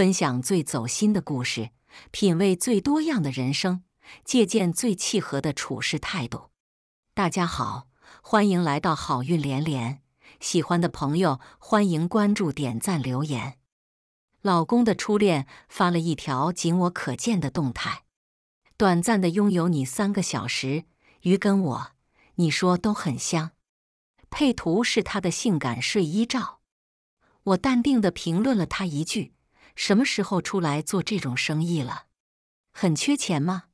分享最走心的故事，品味最多样的人生，借鉴最契合的处事态度。大家好，欢迎来到好运连连。喜欢的朋友欢迎关注、点赞、留言。老公的初恋发了一条仅我可见的动态：短暂的拥有你三个小时，鱼跟我，你说都很香。配图是他的性感睡衣照，我淡定的评论了他一句。什么时候出来做这种生意了？很缺钱吗？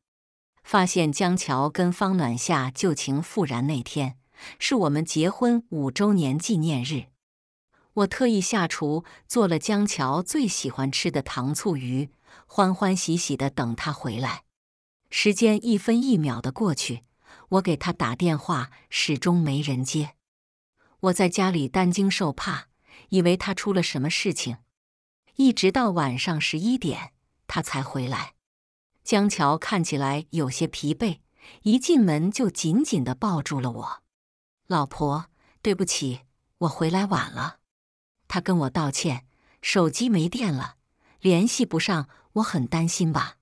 发现江桥跟方暖夏旧情复燃那天，是我们结婚五周年纪念日，我特意下厨做了江桥最喜欢吃的糖醋鱼，欢欢喜喜的等他回来。时间一分一秒的过去，我给他打电话，始终没人接。我在家里担惊受怕，以为他出了什么事情。一直到晚上十一点，他才回来。江桥看起来有些疲惫，一进门就紧紧的抱住了我。老婆，对不起，我回来晚了。他跟我道歉，手机没电了，联系不上，我很担心吧。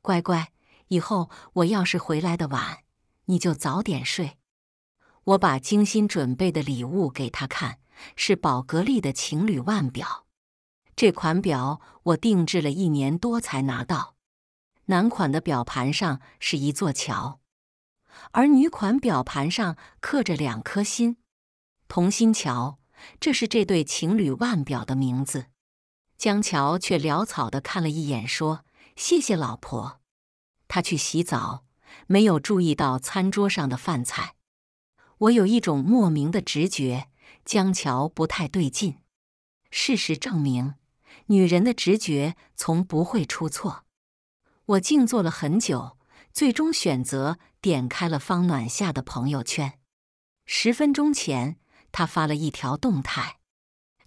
乖乖，以后我要是回来的晚，你就早点睡。我把精心准备的礼物给他看，是宝格丽的情侣腕表。这款表我定制了一年多才拿到，男款的表盘上是一座桥，而女款表盘上刻着两颗心，同心桥，这是这对情侣腕表的名字。江桥却潦草的看了一眼，说：“谢谢老婆。”他去洗澡，没有注意到餐桌上的饭菜。我有一种莫名的直觉，江桥不太对劲。事实证明。女人的直觉从不会出错。我静坐了很久，最终选择点开了方暖夏的朋友圈。十分钟前，他发了一条动态：“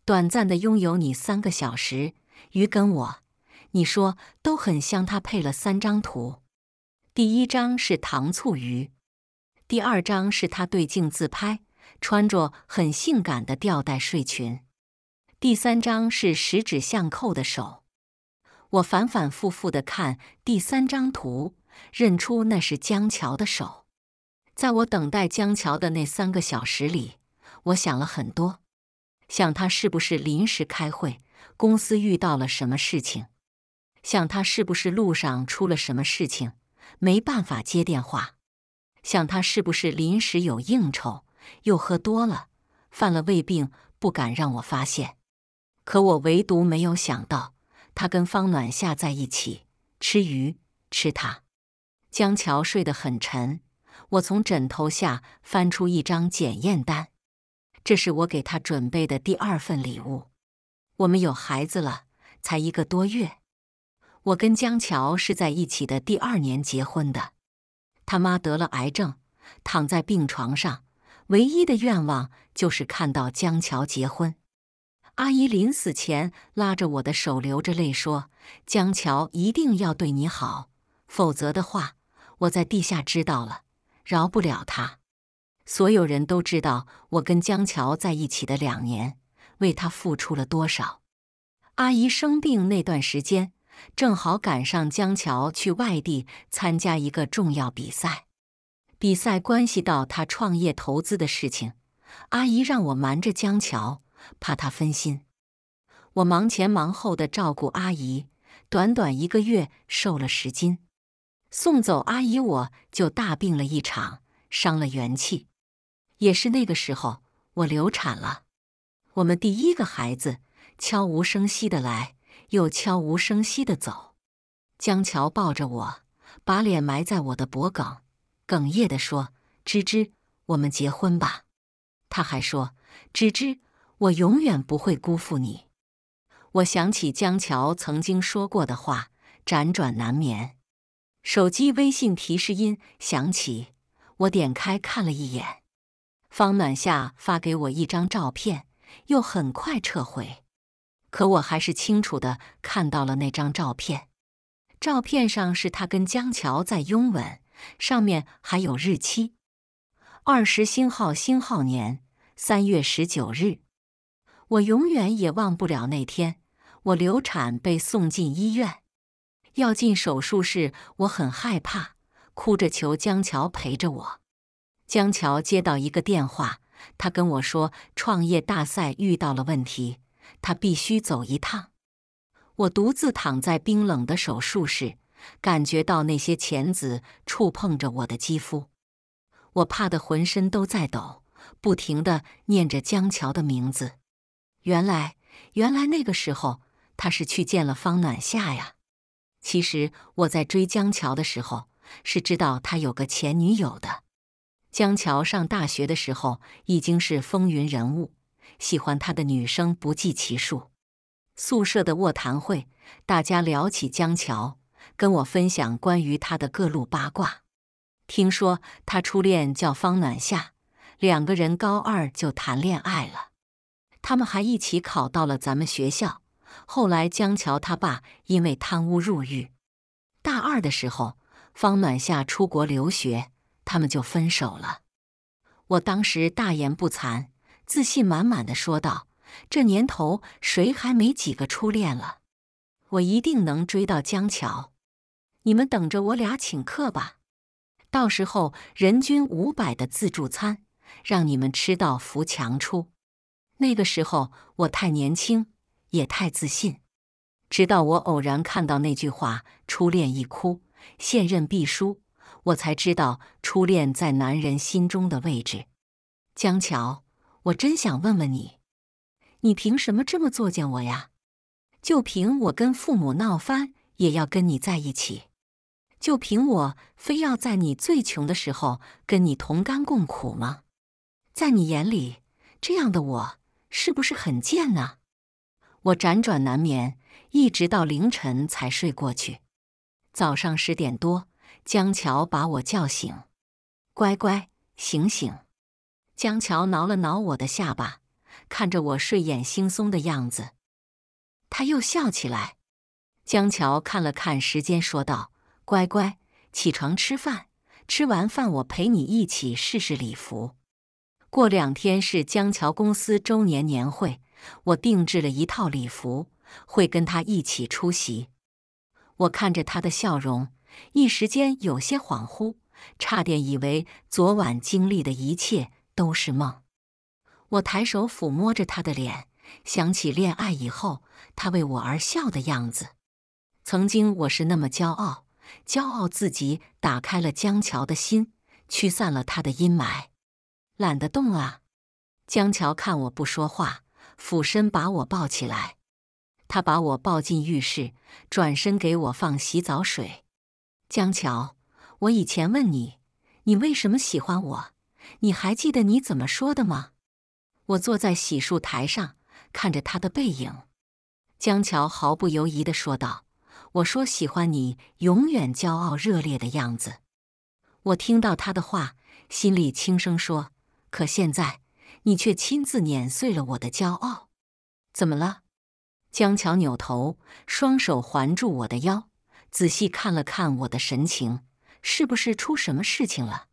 短暂的拥有你三个小时，鱼跟我，你说都很像。”他配了三张图，第一张是糖醋鱼，第二张是他对镜自拍，穿着很性感的吊带睡裙。第三张是十指相扣的手，我反反复复的看第三张图，认出那是江桥的手。在我等待江桥的那三个小时里，我想了很多：想他是不是临时开会，公司遇到了什么事情；想他是不是路上出了什么事情，没办法接电话；想他是不是临时有应酬，又喝多了，犯了胃病，不敢让我发现。可我唯独没有想到，他跟方暖夏在一起吃鱼吃他。江桥睡得很沉，我从枕头下翻出一张检验单，这是我给他准备的第二份礼物。我们有孩子了，才一个多月。我跟江桥是在一起的第二年结婚的。他妈得了癌症，躺在病床上，唯一的愿望就是看到江桥结婚。阿姨临死前拉着我的手，流着泪说：“江桥一定要对你好，否则的话，我在地下知道了，饶不了他。所有人都知道我跟江桥在一起的两年，为他付出了多少。阿姨生病那段时间，正好赶上江桥去外地参加一个重要比赛，比赛关系到他创业投资的事情。阿姨让我瞒着江桥。”怕她分心，我忙前忙后的照顾阿姨，短短一个月瘦了十斤。送走阿姨，我就大病了一场，伤了元气。也是那个时候，我流产了。我们第一个孩子悄无声息的来，又悄无声息的走。江桥抱着我，把脸埋在我的脖梗，哽咽地说：“芝芝，我们结婚吧。”他还说：“芝芝。”我永远不会辜负你。我想起江桥曾经说过的话，辗转难眠。手机微信提示音响起，我点开看了一眼，方暖夏发给我一张照片，又很快撤回。可我还是清楚的看到了那张照片。照片上是他跟江桥在拥吻，上面还有日期：二十星号星号年三月十九日。我永远也忘不了那天，我流产被送进医院，要进手术室，我很害怕，哭着求江桥陪着我。江桥接到一个电话，他跟我说创业大赛遇到了问题，他必须走一趟。我独自躺在冰冷的手术室，感觉到那些钳子触碰着我的肌肤，我怕得浑身都在抖，不停地念着江桥的名字。原来，原来那个时候他是去见了方暖夏呀。其实我在追江桥的时候，是知道他有个前女友的。江桥上大学的时候已经是风云人物，喜欢他的女生不计其数。宿舍的卧谈会，大家聊起江桥，跟我分享关于他的各路八卦。听说他初恋叫方暖夏，两个人高二就谈恋爱了。他们还一起考到了咱们学校。后来江桥他爸因为贪污入狱。大二的时候，方暖夏出国留学，他们就分手了。我当时大言不惭、自信满满的说道：“这年头谁还没几个初恋了？我一定能追到江桥，你们等着我俩请客吧！到时候人均五百的自助餐，让你们吃到扶墙出。”那个时候我太年轻，也太自信。直到我偶然看到那句话“初恋一哭，现任必输”，我才知道初恋在男人心中的位置。江桥，我真想问问你，你凭什么这么作践我呀？就凭我跟父母闹翻也要跟你在一起？就凭我非要在你最穷的时候跟你同甘共苦吗？在你眼里，这样的我？是不是很贱呢？我辗转难眠，一直到凌晨才睡过去。早上十点多，江桥把我叫醒：“乖乖，醒醒！”江桥挠了挠我的下巴，看着我睡眼惺忪的样子，他又笑起来。江桥看了看时间，说道：“乖乖，起床吃饭。吃完饭，我陪你一起试试礼服。”过两天是江桥公司周年年会，我定制了一套礼服，会跟他一起出席。我看着他的笑容，一时间有些恍惚，差点以为昨晚经历的一切都是梦。我抬手抚摸着他的脸，想起恋爱以后他为我而笑的样子。曾经我是那么骄傲，骄傲自己打开了江桥的心，驱散了他的阴霾。懒得动啊！江桥看我不说话，俯身把我抱起来。他把我抱进浴室，转身给我放洗澡水。江桥，我以前问你，你为什么喜欢我？你还记得你怎么说的吗？我坐在洗漱台上，看着他的背影。江桥毫不犹豫的说道：“我说喜欢你永远骄傲热烈的样子。”我听到他的话，心里轻声说。可现在，你却亲自碾碎了我的骄傲，怎么了？江桥扭头，双手环住我的腰，仔细看了看我的神情，是不是出什么事情了？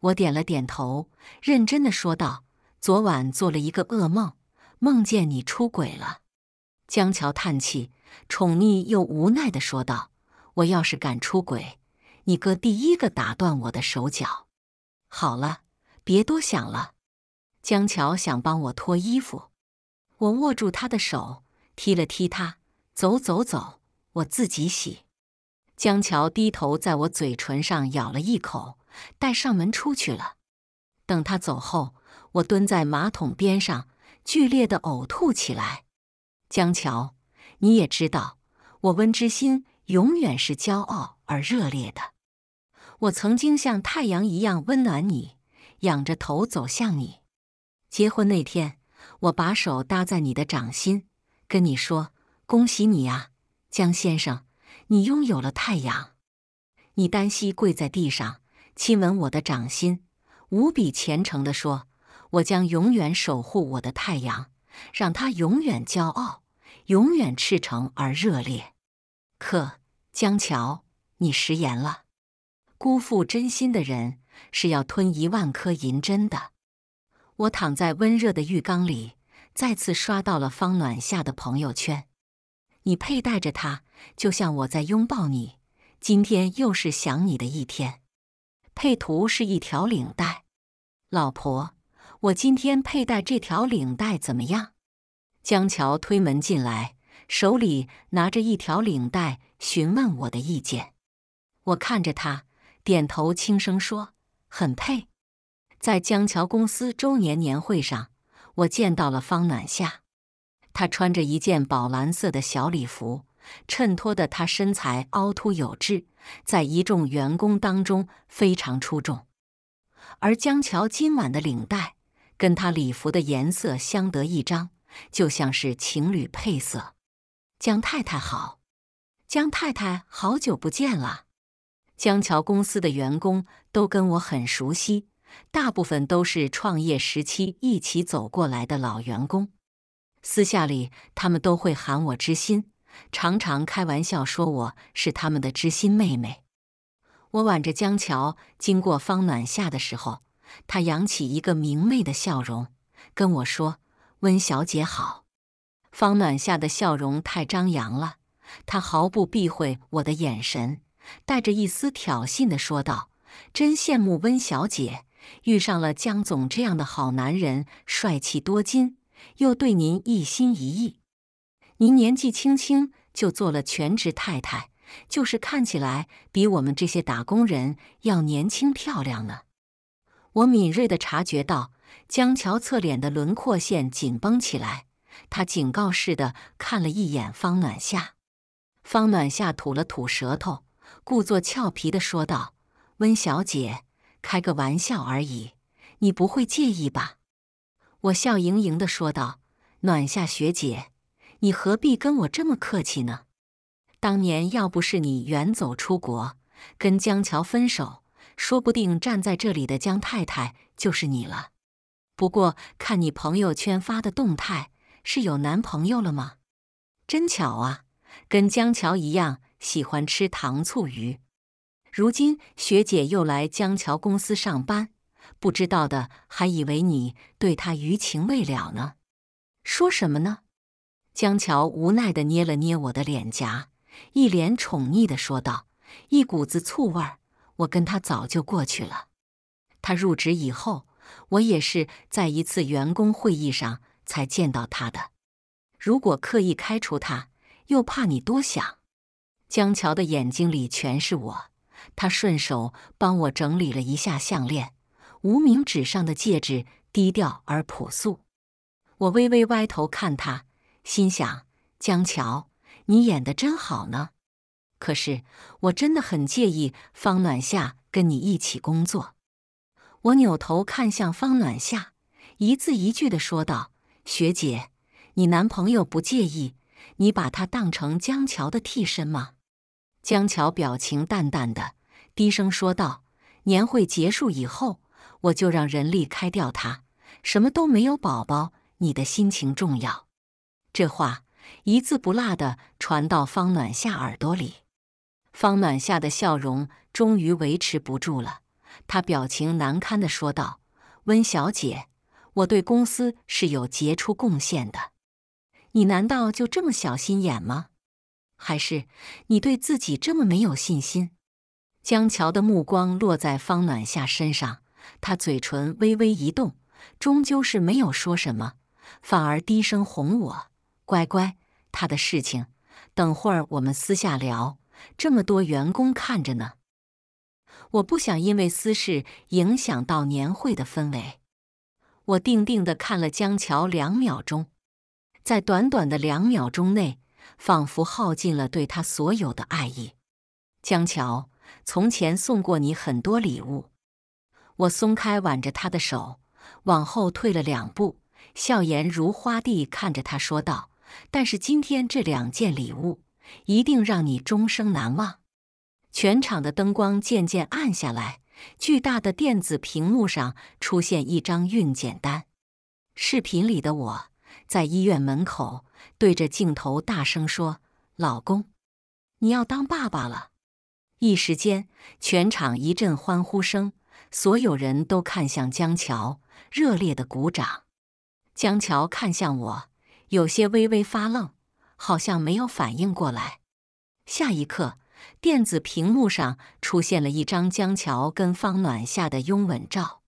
我点了点头，认真的说道：“昨晚做了一个噩梦，梦见你出轨了。”江桥叹气，宠溺又无奈的说道：“我要是敢出轨，你哥第一个打断我的手脚。”好了。别多想了，江桥想帮我脱衣服，我握住他的手，踢了踢他，走走走，我自己洗。江桥低头在我嘴唇上咬了一口，带上门出去了。等他走后，我蹲在马桶边上，剧烈的呕吐起来。江桥，你也知道，我温之心永远是骄傲而热烈的。我曾经像太阳一样温暖你。仰着头走向你，结婚那天，我把手搭在你的掌心，跟你说：“恭喜你啊，江先生，你拥有了太阳。”你单膝跪在地上，亲吻我的掌心，无比虔诚地说：“我将永远守护我的太阳，让它永远骄傲，永远赤诚而热烈。”可江桥，你食言了，辜负真心的人。是要吞一万颗银针的。我躺在温热的浴缸里，再次刷到了方暖夏的朋友圈：“你佩戴着它，就像我在拥抱你。今天又是想你的一天。”配图是一条领带。老婆，我今天佩戴这条领带怎么样？江桥推门进来，手里拿着一条领带，询问我的意见。我看着他，点头，轻声说。很配，在江桥公司周年年会上，我见到了方暖夏。她穿着一件宝蓝色的小礼服，衬托的她身材凹凸有致，在一众员工当中非常出众。而江桥今晚的领带跟她礼服的颜色相得益彰，就像是情侣配色。江太太好，江太太好久不见了。江桥公司的员工都跟我很熟悉，大部分都是创业时期一起走过来的老员工。私下里，他们都会喊我“知心”，常常开玩笑说我是他们的“知心妹妹”。我挽着江桥经过方暖夏的时候，她扬起一个明媚的笑容，跟我说：“温小姐好。”方暖夏的笑容太张扬了，她毫不避讳我的眼神。带着一丝挑衅的说道：“真羡慕温小姐，遇上了江总这样的好男人，帅气多金，又对您一心一意。您年纪轻轻就做了全职太太，就是看起来比我们这些打工人要年轻漂亮呢。”我敏锐的察觉到，江桥侧脸的轮廓线紧绷起来，他警告似的看了一眼方暖夏。方暖夏吐了吐舌头。故作俏皮的说道：“温小姐，开个玩笑而已，你不会介意吧？”我笑盈盈的说道：“暖夏学姐，你何必跟我这么客气呢？当年要不是你远走出国，跟江桥分手，说不定站在这里的江太太就是你了。不过看你朋友圈发的动态，是有男朋友了吗？真巧啊，跟江桥一样。”喜欢吃糖醋鱼。如今学姐又来江桥公司上班，不知道的还以为你对她余情未了呢。说什么呢？江桥无奈的捏了捏我的脸颊，一脸宠溺的说道：“一股子醋味儿，我跟他早就过去了。他入职以后，我也是在一次员工会议上才见到他的。如果刻意开除他，又怕你多想。”江桥的眼睛里全是我，他顺手帮我整理了一下项链，无名指上的戒指低调而朴素。我微微歪头看他，心想：江桥，你演的真好呢。可是我真的很介意方暖夏跟你一起工作。我扭头看向方暖夏，一字一句的说道：“学姐，你男朋友不介意你把他当成江桥的替身吗？”江桥表情淡淡的，低声说道：“年会结束以后，我就让人力开掉他，什么都没有，宝宝，你的心情重要。”这话一字不落的传到方暖夏耳朵里，方暖夏的笑容终于维持不住了，他表情难堪的说道：“温小姐，我对公司是有杰出贡献的，你难道就这么小心眼吗？”还是你对自己这么没有信心？江桥的目光落在方暖夏身上，他嘴唇微微一动，终究是没有说什么，反而低声哄我：“乖乖，他的事情等会儿我们私下聊，这么多员工看着呢，我不想因为私事影响到年会的氛围。”我定定的看了江桥两秒钟，在短短的两秒钟内。仿佛耗尽了对他所有的爱意。江桥，从前送过你很多礼物。我松开挽着他的手，往后退了两步，笑颜如花地看着他说道：“但是今天这两件礼物，一定让你终生难忘。”全场的灯光渐渐暗下来，巨大的电子屏幕上出现一张孕检单。视频里的我在医院门口。对着镜头大声说：“老公，你要当爸爸了！”一时间，全场一阵欢呼声，所有人都看向江桥，热烈的鼓掌。江桥看向我，有些微微发愣，好像没有反应过来。下一刻，电子屏幕上出现了一张江桥跟方暖下的拥吻照，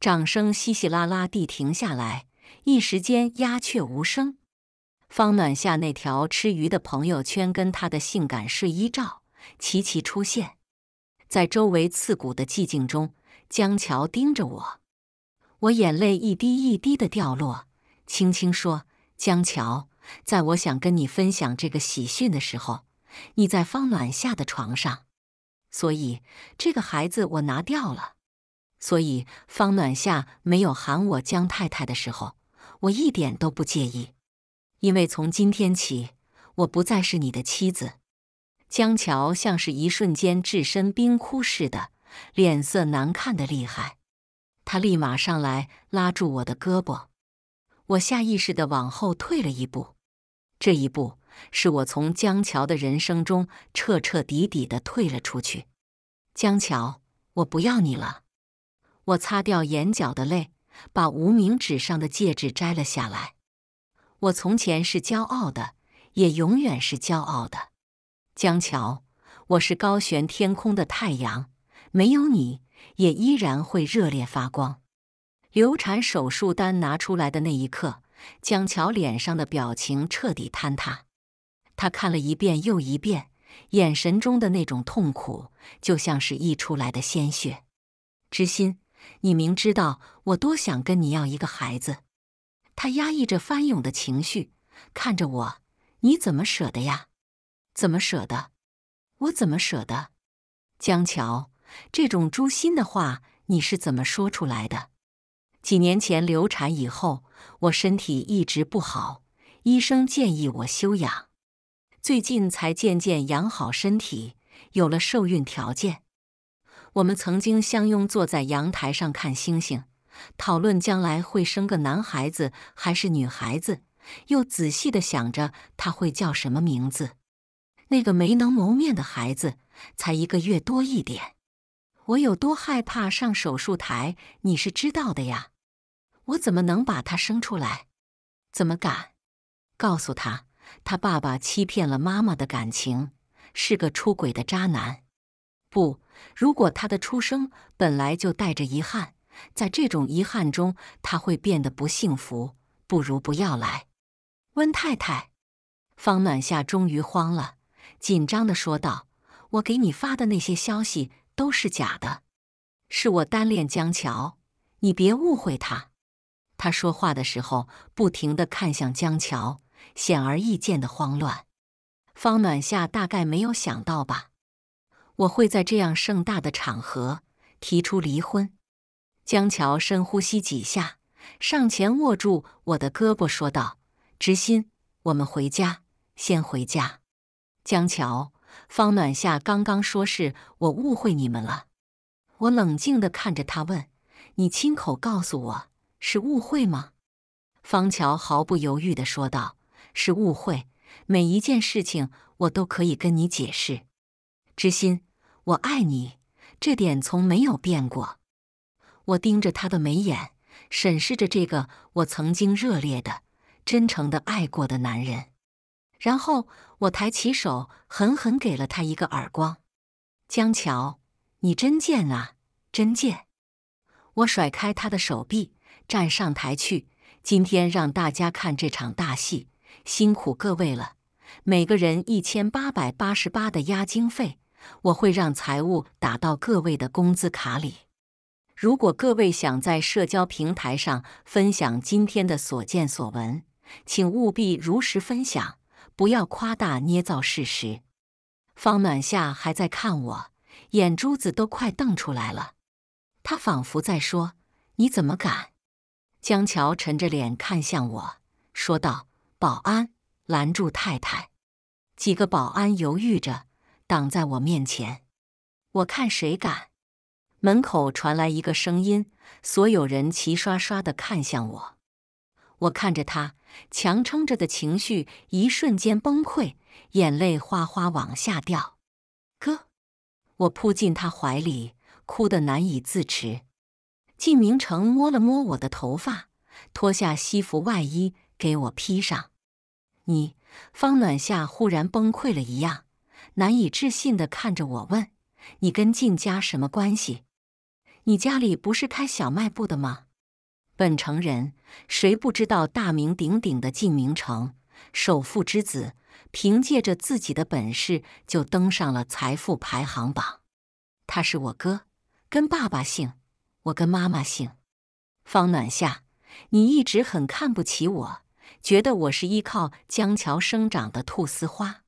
掌声稀稀拉拉地停下来，一时间鸦雀无声。方暖夏那条吃鱼的朋友圈跟她的性感睡衣照齐齐出现，在周围刺骨的寂静中，江桥盯着我，我眼泪一滴一滴的掉落，轻轻说：“江桥，在我想跟你分享这个喜讯的时候，你在方暖夏的床上，所以这个孩子我拿掉了。所以方暖夏没有喊我江太太的时候，我一点都不介意。”因为从今天起，我不再是你的妻子。江桥像是一瞬间置身冰窟似的，脸色难看的厉害。他立马上来拉住我的胳膊，我下意识的往后退了一步。这一步是我从江桥的人生中彻彻底底的退了出去。江桥，我不要你了。我擦掉眼角的泪，把无名指上的戒指摘了下来。我从前是骄傲的，也永远是骄傲的，江桥。我是高悬天空的太阳，没有你也依然会热烈发光。流产手术单拿出来的那一刻，江桥脸上的表情彻底坍塌。他看了一遍又一遍，眼神中的那种痛苦，就像是溢出来的鲜血。知心，你明知道我多想跟你要一个孩子。他压抑着翻涌的情绪，看着我：“你怎么舍得呀？怎么舍得？我怎么舍得？江桥，这种诛心的话，你是怎么说出来的？”几年前流产以后，我身体一直不好，医生建议我休养，最近才渐渐养好身体，有了受孕条件。我们曾经相拥坐在阳台上看星星。讨论将来会生个男孩子还是女孩子，又仔细的想着他会叫什么名字。那个没能谋面的孩子才一个月多一点，我有多害怕上手术台，你是知道的呀。我怎么能把他生出来？怎么敢告诉他，他爸爸欺骗了妈妈的感情，是个出轨的渣男？不，如果他的出生本来就带着遗憾。在这种遗憾中，他会变得不幸福。不如不要来，温太太。方暖夏终于慌了，紧张地说道：“我给你发的那些消息都是假的，是我单恋江桥。你别误会他。”他说话的时候，不停地看向江桥，显而易见的慌乱。方暖夏大概没有想到吧，我会在这样盛大的场合提出离婚。江桥深呼吸几下，上前握住我的胳膊，说道：“知心，我们回家，先回家。”江桥、方暖夏刚刚说是我误会你们了。我冷静地看着他问：“你亲口告诉我是误会吗？”方桥毫不犹豫地说道：“是误会。每一件事情我都可以跟你解释。”知心，我爱你，这点从没有变过。我盯着他的眉眼，审视着这个我曾经热烈的、真诚的爱过的男人，然后我抬起手，狠狠给了他一个耳光。江桥，你真贱啊，真贱！我甩开他的手臂，站上台去。今天让大家看这场大戏，辛苦各位了。每个人一千八百八十八的押金费，我会让财务打到各位的工资卡里。如果各位想在社交平台上分享今天的所见所闻，请务必如实分享，不要夸大捏造事实。方暖夏还在看我，眼珠子都快瞪出来了。他仿佛在说：“你怎么敢？”江桥沉着脸看向我，说道：“保安，拦住太太！”几个保安犹豫着，挡在我面前。我看谁敢。门口传来一个声音，所有人齐刷刷的看向我。我看着他，强撑着的情绪一瞬间崩溃，眼泪哗哗往下掉。哥，我扑进他怀里，哭得难以自持。靳明成摸了摸我的头发，脱下西服外衣给我披上。你，方暖夏忽然崩溃了一样，难以置信的看着我问：“你跟靳家什么关系？”你家里不是开小卖部的吗？本城人谁不知道大名鼎鼎的晋明城首富之子，凭借着自己的本事就登上了财富排行榜。他是我哥，跟爸爸姓，我跟妈妈姓。方暖夏，你一直很看不起我，觉得我是依靠江桥生长的菟丝花。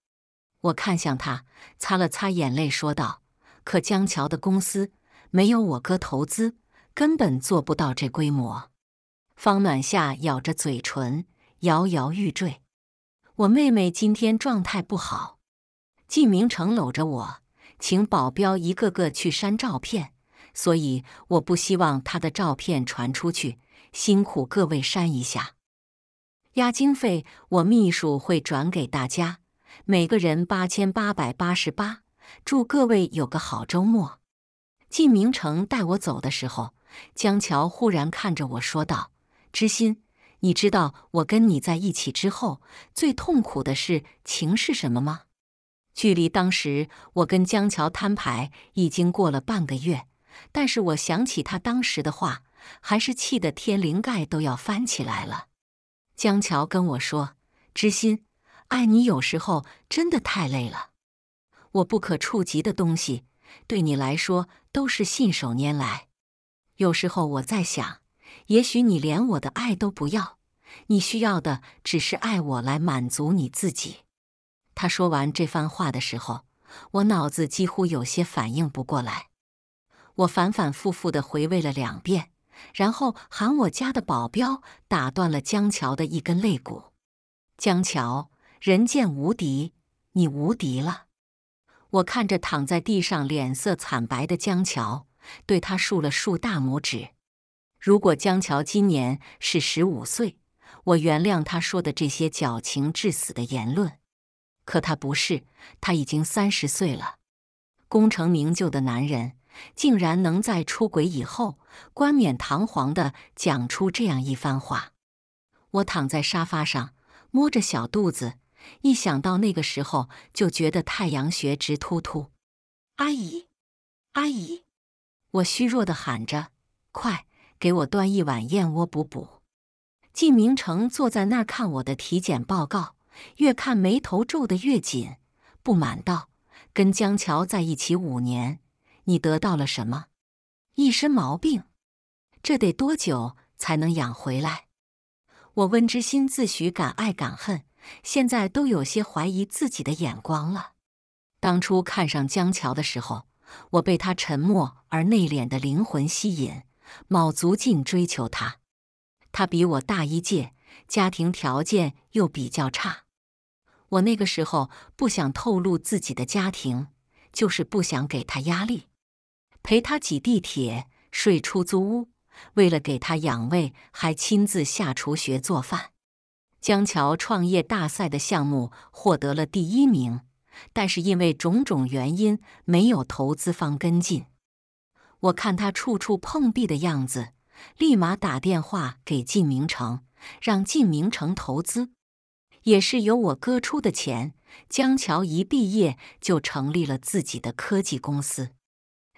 我看向他，擦了擦眼泪，说道：“可江桥的公司……”没有我哥投资，根本做不到这规模。方暖夏咬着嘴唇，摇摇欲坠。我妹妹今天状态不好。季明成搂着我，请保镖一个个去删照片，所以我不希望她的照片传出去。辛苦各位删一下。押金费，我秘书会转给大家，每个人八千八百八十八。祝各位有个好周末。晋明诚带我走的时候，江桥忽然看着我说道：“知心，你知道我跟你在一起之后最痛苦的事情是什么吗？”距离当时我跟江桥摊牌已经过了半个月，但是我想起他当时的话，还是气得天灵盖都要翻起来了。江桥跟我说：“知心，爱你有时候真的太累了，我不可触及的东西。”对你来说都是信手拈来。有时候我在想，也许你连我的爱都不要，你需要的只是爱我来满足你自己。他说完这番话的时候，我脑子几乎有些反应不过来。我反反复复的回味了两遍，然后喊我家的保镖打断了江桥的一根肋骨。江桥，人见无敌，你无敌了。我看着躺在地上脸色惨白的江桥，对他竖了竖大拇指。如果江桥今年是十五岁，我原谅他说的这些矫情致死的言论。可他不是，他已经三十岁了。功成名就的男人，竟然能在出轨以后冠冕堂皇的讲出这样一番话。我躺在沙发上，摸着小肚子。一想到那个时候，就觉得太阳穴直突突。阿姨，阿姨，我虚弱的喊着：“快给我端一碗燕窝补补！”靳明成坐在那儿看我的体检报告，越看眉头皱的越紧，不满道：“跟江桥在一起五年，你得到了什么？一身毛病，这得多久才能养回来？”我温之心自诩敢爱敢恨。现在都有些怀疑自己的眼光了。当初看上江桥的时候，我被他沉默而内敛的灵魂吸引，卯足劲追求他。他比我大一届，家庭条件又比较差。我那个时候不想透露自己的家庭，就是不想给他压力。陪他挤地铁，睡出租屋，为了给他养胃，还亲自下厨学做饭。江桥创业大赛的项目获得了第一名，但是因为种种原因没有投资方跟进。我看他处处碰壁的样子，立马打电话给靳明成，让靳明成投资。也是由我哥出的钱，江桥一毕业就成立了自己的科技公司。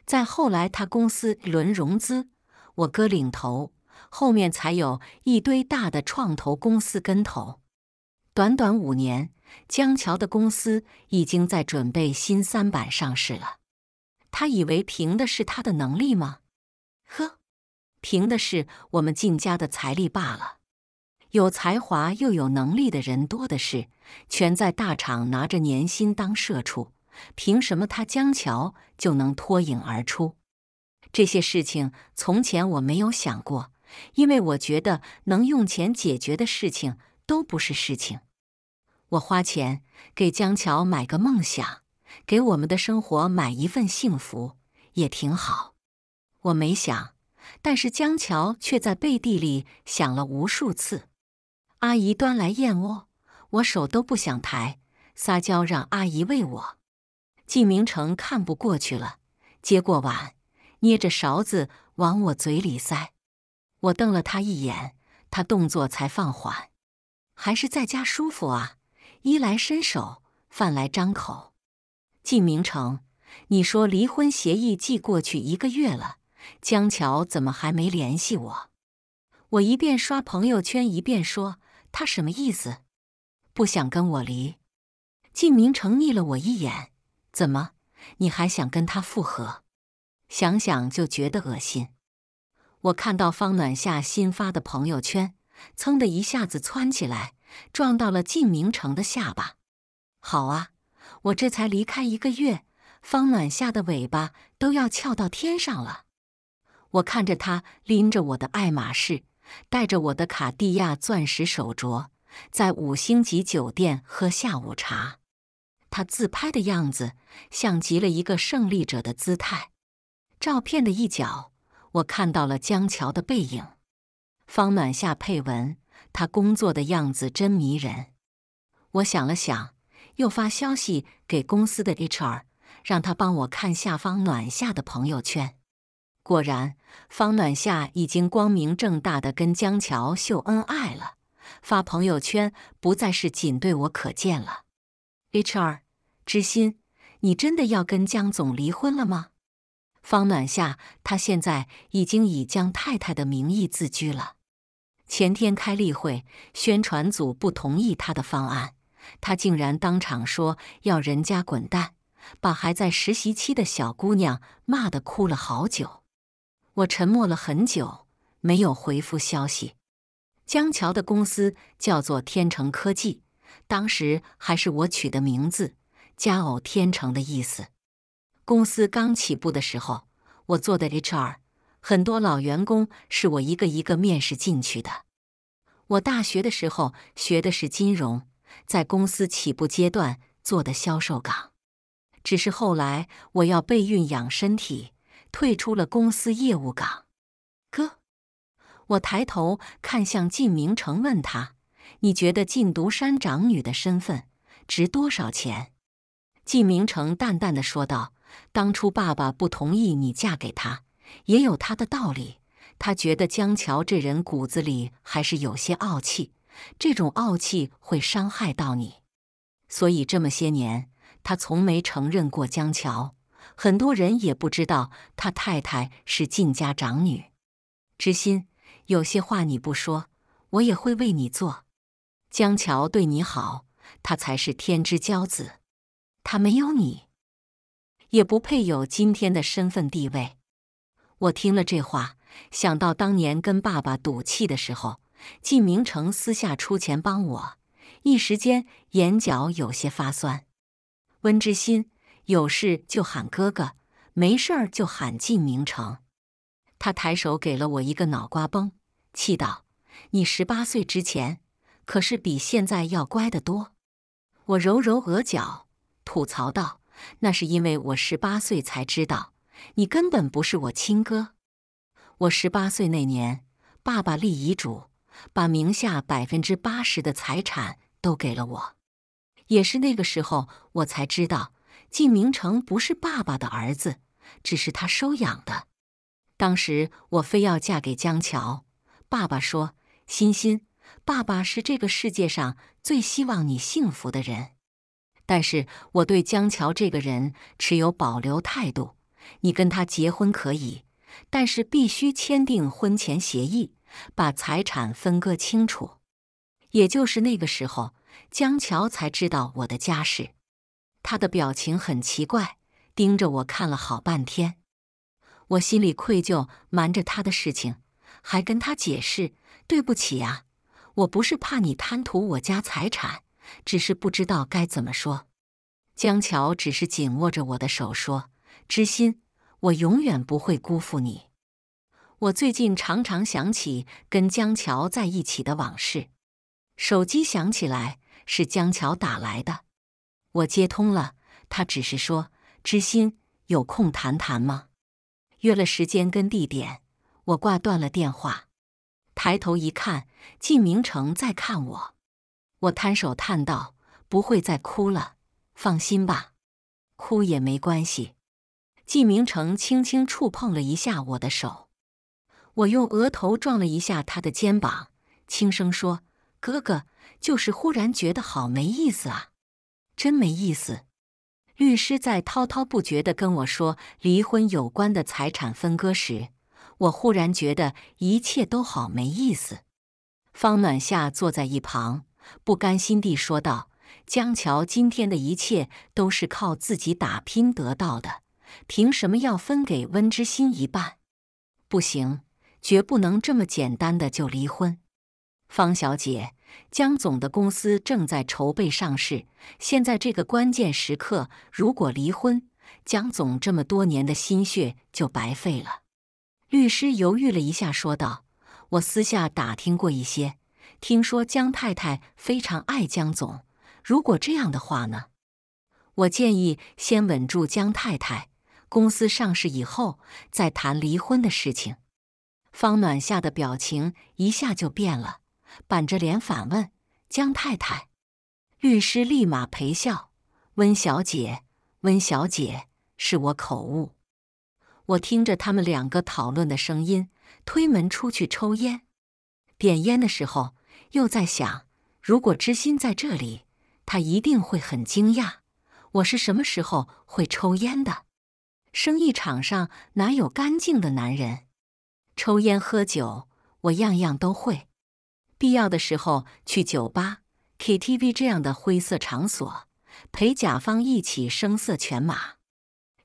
再后来，他公司轮融资，我哥领投。后面才有一堆大的创投公司跟投。短短五年，江桥的公司已经在准备新三板上市了。他以为凭的是他的能力吗？呵，凭的是我们靳家的财力罢了。有才华又有能力的人多的是，全在大厂拿着年薪当社畜，凭什么他江桥就能脱颖而出？这些事情从前我没有想过。因为我觉得能用钱解决的事情都不是事情。我花钱给江桥买个梦想，给我们的生活买一份幸福也挺好。我没想，但是江桥却在背地里想了无数次。阿姨端来燕窝，我手都不想抬，撒娇让阿姨喂我。季明成看不过去了，接过碗，捏着勺子往我嘴里塞。我瞪了他一眼，他动作才放缓。还是在家舒服啊，衣来伸手，饭来张口。靳明成，你说离婚协议寄过去一个月了，江桥怎么还没联系我？我一边刷朋友圈，一边说他什么意思？不想跟我离？靳明成睨了我一眼，怎么？你还想跟他复合？想想就觉得恶心。我看到方暖夏新发的朋友圈，噌的一下子窜起来，撞到了靳明诚的下巴。好啊，我这才离开一个月，方暖夏的尾巴都要翘到天上了。我看着她拎着我的爱马仕，戴着我的卡地亚钻石手镯，在五星级酒店喝下午茶，她自拍的样子像极了一个胜利者的姿态。照片的一角。我看到了江桥的背影，方暖夏配文：“他工作的样子真迷人。”我想了想，又发消息给公司的 HR，让他帮我看下方暖夏的朋友圈。果然，方暖夏已经光明正大的跟江桥秀恩爱了，发朋友圈不再是仅对我可见了。HR，知心，你真的要跟江总离婚了吗？方暖夏，他现在已经以江太太的名义自居了。前天开例会，宣传组不同意他的方案，他竟然当场说要人家滚蛋，把还在实习期的小姑娘骂得哭了好久。我沉默了很久，没有回复消息。江桥的公司叫做天成科技，当时还是我取的名字，佳偶天成的意思。公司刚起步的时候，我做的 HR，很多老员工是我一个一个面试进去的。我大学的时候学的是金融，在公司起步阶段做的销售岗，只是后来我要备孕养身体，退出了公司业务岗。哥，我抬头看向靳明成，问他：“你觉得禁独山长女的身份值多少钱？”靳明成淡淡的说道。当初爸爸不同意你嫁给他，也有他的道理。他觉得江桥这人骨子里还是有些傲气，这种傲气会伤害到你。所以这么些年，他从没承认过江桥。很多人也不知道他太太是靳家长女。知心，有些话你不说，我也会为你做。江桥对你好，他才是天之骄子。他没有你。也不配有今天的身份地位。我听了这话，想到当年跟爸爸赌气的时候，靳明成私下出钱帮我，一时间眼角有些发酸。温之新有事就喊哥哥，没事儿就喊靳明成。他抬手给了我一个脑瓜崩，气道：“你十八岁之前可是比现在要乖得多。”我揉揉额角，吐槽道。那是因为我十八岁才知道，你根本不是我亲哥。我十八岁那年，爸爸立遗嘱，把名下百分之八十的财产都给了我。也是那个时候，我才知道，靳明成不是爸爸的儿子，只是他收养的。当时我非要嫁给江桥，爸爸说：“欣欣，爸爸是这个世界上最希望你幸福的人。”但是我对江桥这个人持有保留态度。你跟他结婚可以，但是必须签订婚前协议，把财产分割清楚。也就是那个时候，江桥才知道我的家事。他的表情很奇怪，盯着我看了好半天。我心里愧疚，瞒着他的事情，还跟他解释：“对不起啊，我不是怕你贪图我家财产。”只是不知道该怎么说。江桥只是紧握着我的手说：“知心，我永远不会辜负你。”我最近常常想起跟江桥在一起的往事。手机响起来，是江桥打来的，我接通了。他只是说：“知心，有空谈谈吗？”约了时间跟地点，我挂断了电话。抬头一看，靳明成在看我。我摊手叹道：“不会再哭了，放心吧，哭也没关系。”纪明成轻轻触碰了一下我的手，我用额头撞了一下他的肩膀，轻声说：“哥哥，就是忽然觉得好没意思啊，真没意思。”律师在滔滔不绝的跟我说离婚有关的财产分割时，我忽然觉得一切都好没意思。方暖夏坐在一旁。不甘心地说道：“江桥今天的一切都是靠自己打拼得到的，凭什么要分给温之心一半？不行，绝不能这么简单的就离婚。”方小姐，江总的公司正在筹备上市，现在这个关键时刻，如果离婚，江总这么多年的心血就白费了。”律师犹豫了一下，说道：“我私下打听过一些。”听说江太太非常爱江总，如果这样的话呢？我建议先稳住江太太，公司上市以后再谈离婚的事情。方暖夏的表情一下就变了，板着脸反问江太太：“律师立马陪笑，温小姐，温小姐，是我口误。”我听着他们两个讨论的声音，推门出去抽烟。点烟的时候。又在想，如果知心在这里，他一定会很惊讶。我是什么时候会抽烟的？生意场上哪有干净的男人？抽烟喝酒，我样样都会。必要的时候去酒吧、KTV 这样的灰色场所，陪甲方一起声色犬马。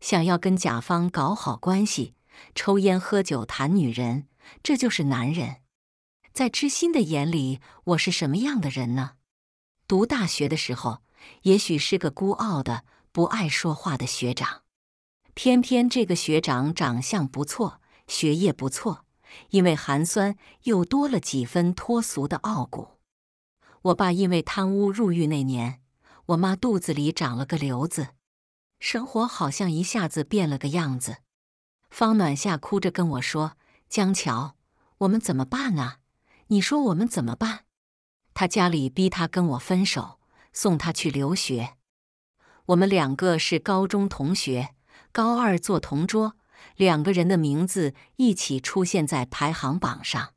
想要跟甲方搞好关系，抽烟喝酒谈女人，这就是男人。在知心的眼里，我是什么样的人呢？读大学的时候，也许是个孤傲的、不爱说话的学长。偏偏这个学长长相不错，学业不错，因为寒酸又多了几分脱俗的傲骨。我爸因为贪污入狱那年，我妈肚子里长了个瘤子，生活好像一下子变了个样子。方暖夏哭着跟我说：“江桥，我们怎么办啊？”你说我们怎么办？他家里逼他跟我分手，送他去留学。我们两个是高中同学，高二做同桌，两个人的名字一起出现在排行榜上。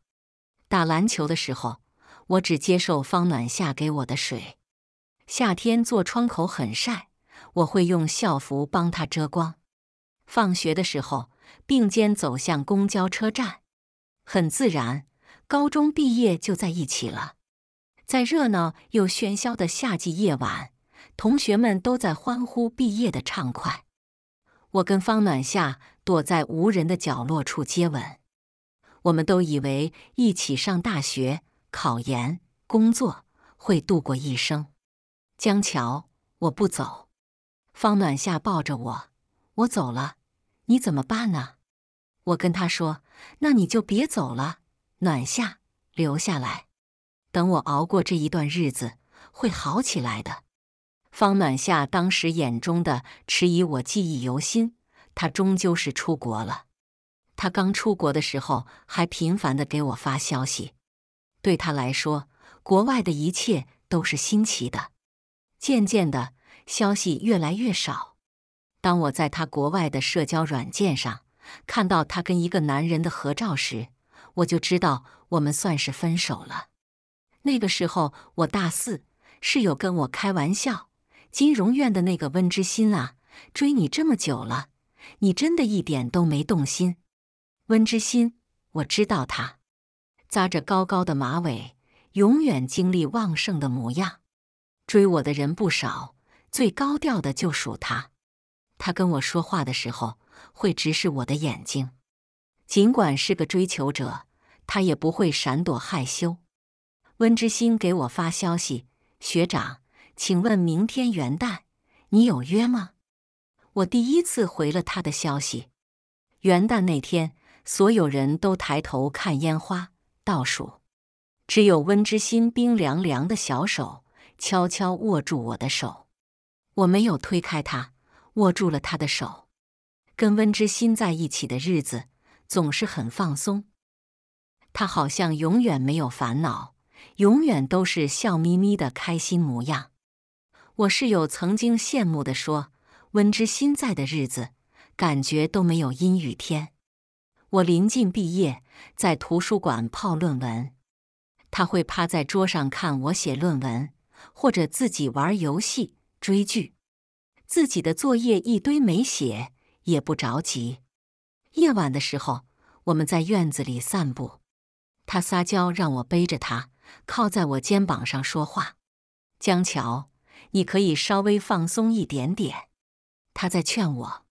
打篮球的时候，我只接受方暖夏给我的水。夏天坐窗口很晒，我会用校服帮他遮光。放学的时候并肩走向公交车站，很自然。高中毕业就在一起了，在热闹又喧嚣的夏季夜晚，同学们都在欢呼毕业的畅快。我跟方暖夏躲在无人的角落处接吻，我们都以为一起上大学、考研、工作会度过一生。江桥，我不走。方暖夏抱着我，我走了，你怎么办呢？我跟他说：“那你就别走了。”暖夏，留下来，等我熬过这一段日子，会好起来的。方暖夏当时眼中的迟疑，我记忆犹新。他终究是出国了。他刚出国的时候，还频繁的给我发消息。对他来说，国外的一切都是新奇的。渐渐的，消息越来越少。当我在他国外的社交软件上看到他跟一个男人的合照时，我就知道，我们算是分手了。那个时候我大四，室友跟我开玩笑：“金融院的那个温之心啊，追你这么久了，你真的一点都没动心。”温之心，我知道他扎着高高的马尾，永远精力旺盛的模样。追我的人不少，最高调的就属他。他跟我说话的时候，会直视我的眼睛，尽管是个追求者。他也不会闪躲害羞。温之心给我发消息：“学长，请问明天元旦你有约吗？”我第一次回了他的消息。元旦那天，所有人都抬头看烟花倒数，只有温之心冰凉凉的小手悄悄握住我的手。我没有推开他，握住了他的手。跟温之心在一起的日子总是很放松。他好像永远没有烦恼，永远都是笑眯眯的开心模样。我室友曾经羡慕的说：“温之心在的日子，感觉都没有阴雨天。”我临近毕业，在图书馆泡论文，他会趴在桌上看我写论文，或者自己玩游戏、追剧，自己的作业一堆没写，也不着急。夜晚的时候，我们在院子里散步。他撒娇让我背着他，靠在我肩膀上说话。江桥，你可以稍微放松一点点。他在劝我，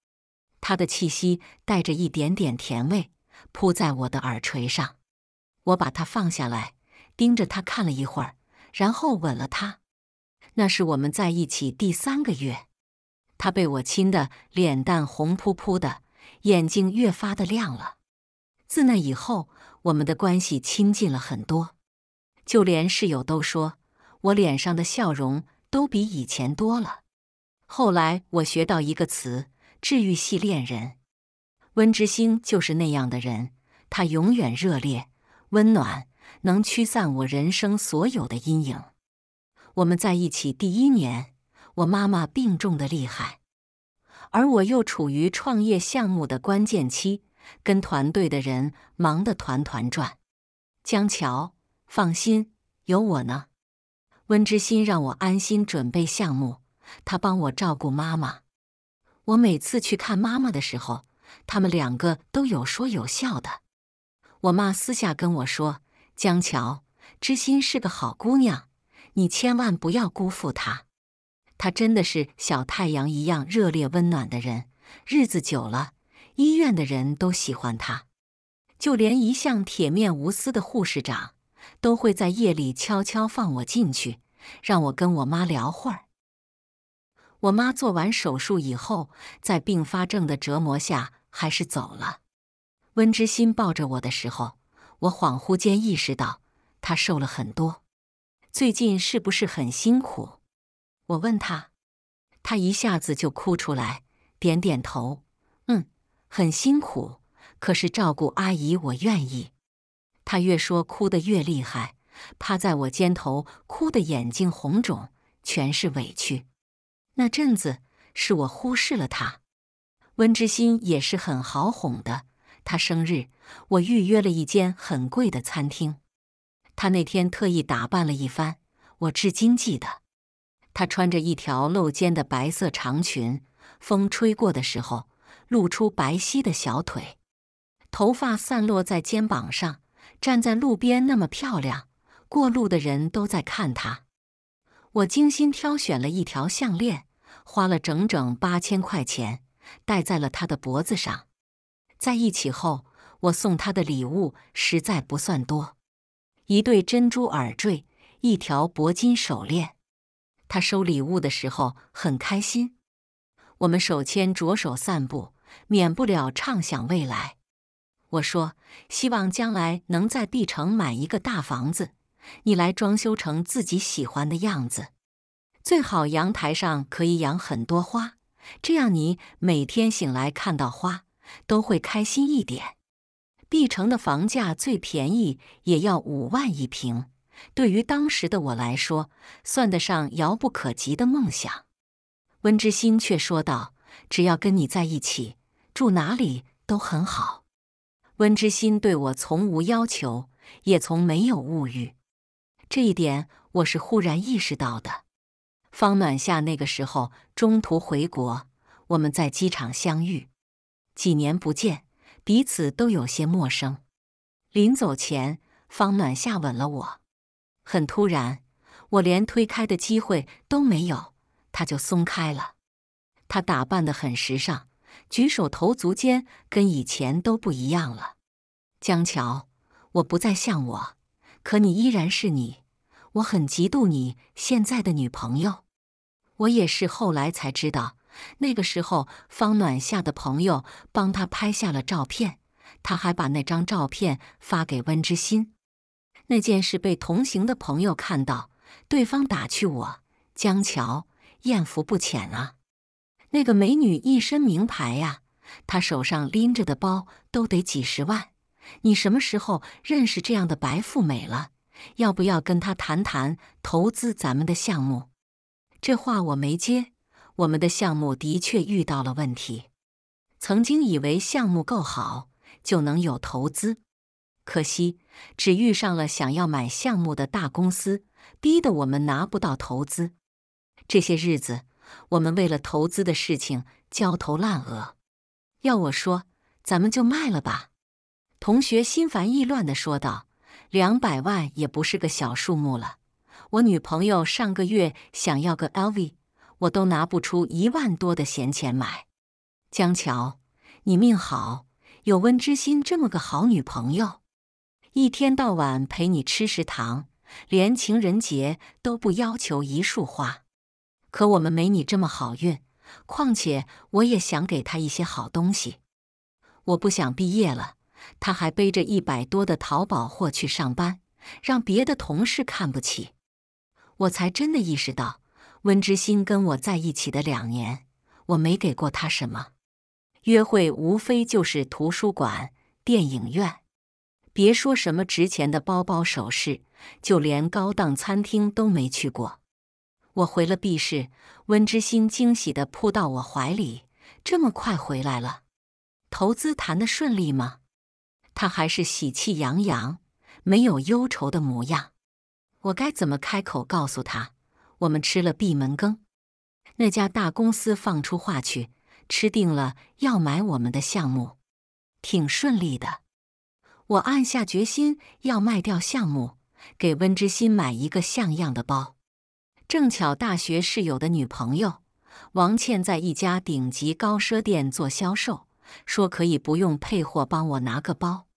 他的气息带着一点点甜味，扑在我的耳垂上。我把他放下来，盯着他看了一会儿，然后吻了他。那是我们在一起第三个月，他被我亲的脸蛋红扑扑的，眼睛越发的亮了。自那以后。我们的关系亲近了很多，就连室友都说我脸上的笑容都比以前多了。后来我学到一个词——治愈系恋人，温之星就是那样的人，他永远热烈、温暖，能驱散我人生所有的阴影。我们在一起第一年，我妈妈病重的厉害，而我又处于创业项目的关键期。跟团队的人忙得团团转，江桥，放心，有我呢。温之心让我安心准备项目，他帮我照顾妈妈。我每次去看妈妈的时候，他们两个都有说有笑的。我妈私下跟我说：“江桥，之心是个好姑娘，你千万不要辜负她。她真的是小太阳一样热烈温暖的人，日子久了。”医院的人都喜欢他，就连一向铁面无私的护士长，都会在夜里悄悄放我进去，让我跟我妈聊会儿。我妈做完手术以后，在并发症的折磨下，还是走了。温之心抱着我的时候，我恍惚间意识到他瘦了很多，最近是不是很辛苦？我问他，他一下子就哭出来，点点头。很辛苦，可是照顾阿姨我愿意。他越说，哭得越厉害，趴在我肩头，哭得眼睛红肿，全是委屈。那阵子是我忽视了他。温之心也是很好哄的。他生日，我预约了一间很贵的餐厅。他那天特意打扮了一番，我至今记得。他穿着一条露肩的白色长裙，风吹过的时候。露出白皙的小腿，头发散落在肩膀上，站在路边那么漂亮，过路的人都在看她。我精心挑选了一条项链，花了整整八千块钱，戴在了她的脖子上。在一起后，我送她的礼物实在不算多，一对珍珠耳坠，一条铂金手链。她收礼物的时候很开心。我们手牵着手散步。免不了畅想未来，我说希望将来能在碧城买一个大房子，你来装修成自己喜欢的样子，最好阳台上可以养很多花，这样你每天醒来看到花都会开心一点。碧城的房价最便宜也要五万一平，对于当时的我来说，算得上遥不可及的梦想。温之心却说道。只要跟你在一起，住哪里都很好。温之心对我从无要求，也从没有物欲，这一点我是忽然意识到的。方暖夏那个时候中途回国，我们在机场相遇。几年不见，彼此都有些陌生。临走前，方暖夏吻了我，很突然，我连推开的机会都没有，他就松开了。他打扮得很时尚，举手投足间跟以前都不一样了。江桥，我不再像我，可你依然是你。我很嫉妒你现在的女朋友。我也是后来才知道，那个时候方暖夏的朋友帮他拍下了照片，他还把那张照片发给温知心。那件事被同行的朋友看到，对方打趣我：“江桥，艳福不浅啊。”那个美女一身名牌呀，她手上拎着的包都得几十万。你什么时候认识这样的白富美了？要不要跟她谈谈投资咱们的项目？这话我没接。我们的项目的确遇到了问题。曾经以为项目够好就能有投资，可惜只遇上了想要买项目的大公司，逼得我们拿不到投资。这些日子。我们为了投资的事情焦头烂额，要我说，咱们就卖了吧。同学心烦意乱地说道：“两百万也不是个小数目了，我女朋友上个月想要个 LV，我都拿不出一万多的闲钱买。”江桥，你命好，有温之心这么个好女朋友，一天到晚陪你吃食堂，连情人节都不要求一束花。可我们没你这么好运，况且我也想给他一些好东西。我不想毕业了，他还背着一百多的淘宝货去上班，让别的同事看不起。我才真的意识到，温之心跟我在一起的两年，我没给过他什么。约会无非就是图书馆、电影院，别说什么值钱的包包、首饰，就连高档餐厅都没去过。我回了 B 市，温之心惊喜地扑到我怀里，这么快回来了？投资谈得顺利吗？他还是喜气洋洋，没有忧愁的模样。我该怎么开口告诉他，我们吃了闭门羹？那家大公司放出话去，吃定了要买我们的项目，挺顺利的。我暗下决心，要卖掉项目，给温之心买一个像样的包。正巧大学室友的女朋友王倩在一家顶级高奢店做销售，说可以不用配货帮我拿个包，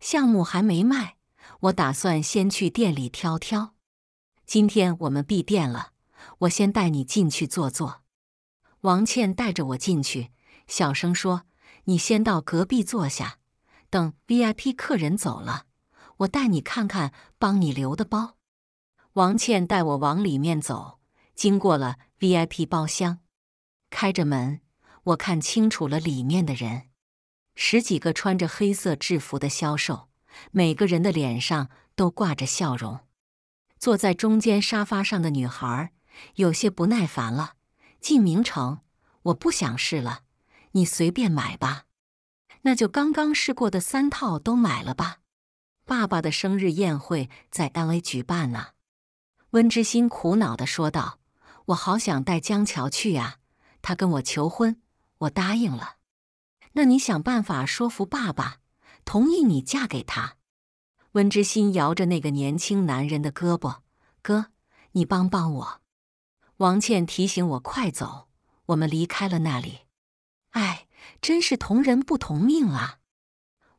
项目还没卖，我打算先去店里挑挑。今天我们闭店了，我先带你进去坐坐。王倩带着我进去，小声说：“你先到隔壁坐下，等 VIP 客人走了，我带你看看帮你留的包。”王倩带我往里面走，经过了 VIP 包厢，开着门，我看清楚了里面的人，十几个穿着黑色制服的销售，每个人的脸上都挂着笑容。坐在中间沙发上的女孩有些不耐烦了：“季明成，我不想试了，你随便买吧。那就刚刚试过的三套都买了吧。爸爸的生日宴会在 N A 举办呢。”温之心苦恼的说道：“我好想带江桥去呀，他跟我求婚，我答应了。那你想办法说服爸爸，同意你嫁给他。”温之心摇着那个年轻男人的胳膊：“哥，你帮帮我。”王倩提醒我：“快走！”我们离开了那里。哎，真是同人不同命啊！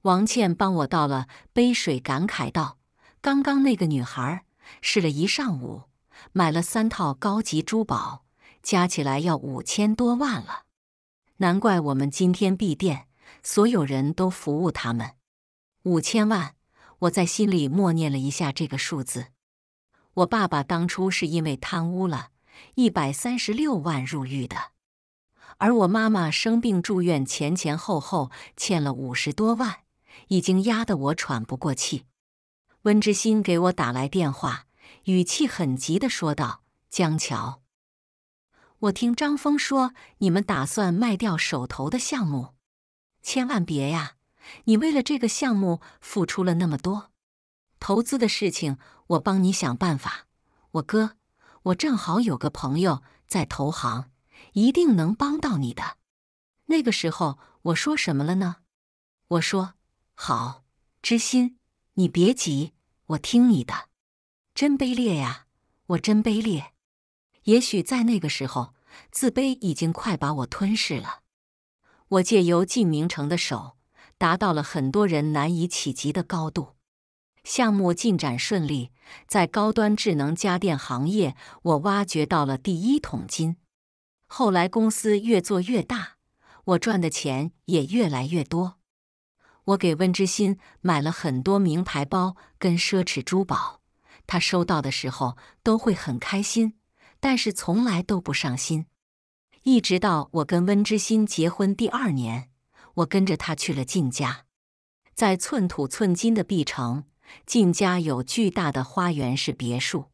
王倩帮我倒了杯水，感慨道：“刚刚那个女孩。”试了一上午，买了三套高级珠宝，加起来要五千多万了。难怪我们今天闭店，所有人都服务他们。五千万，我在心里默念了一下这个数字。我爸爸当初是因为贪污了一百三十六万入狱的，而我妈妈生病住院前前后后欠了五十多万，已经压得我喘不过气。温之心给我打来电话，语气很急的说道：“江桥，我听张峰说你们打算卖掉手头的项目，千万别呀！你为了这个项目付出了那么多，投资的事情我帮你想办法。我哥，我正好有个朋友在投行，一定能帮到你的。那个时候我说什么了呢？我说好，知心。”你别急，我听你的。真卑劣呀，我真卑劣。也许在那个时候，自卑已经快把我吞噬了。我借由靳明成的手，达到了很多人难以企及的高度。项目进展顺利，在高端智能家电行业，我挖掘到了第一桶金。后来公司越做越大，我赚的钱也越来越多。我给温之心买了很多名牌包跟奢侈珠宝，他收到的时候都会很开心，但是从来都不上心。一直到我跟温之心结婚第二年，我跟着他去了靳家，在寸土寸金的毕城，靳家有巨大的花园式别墅，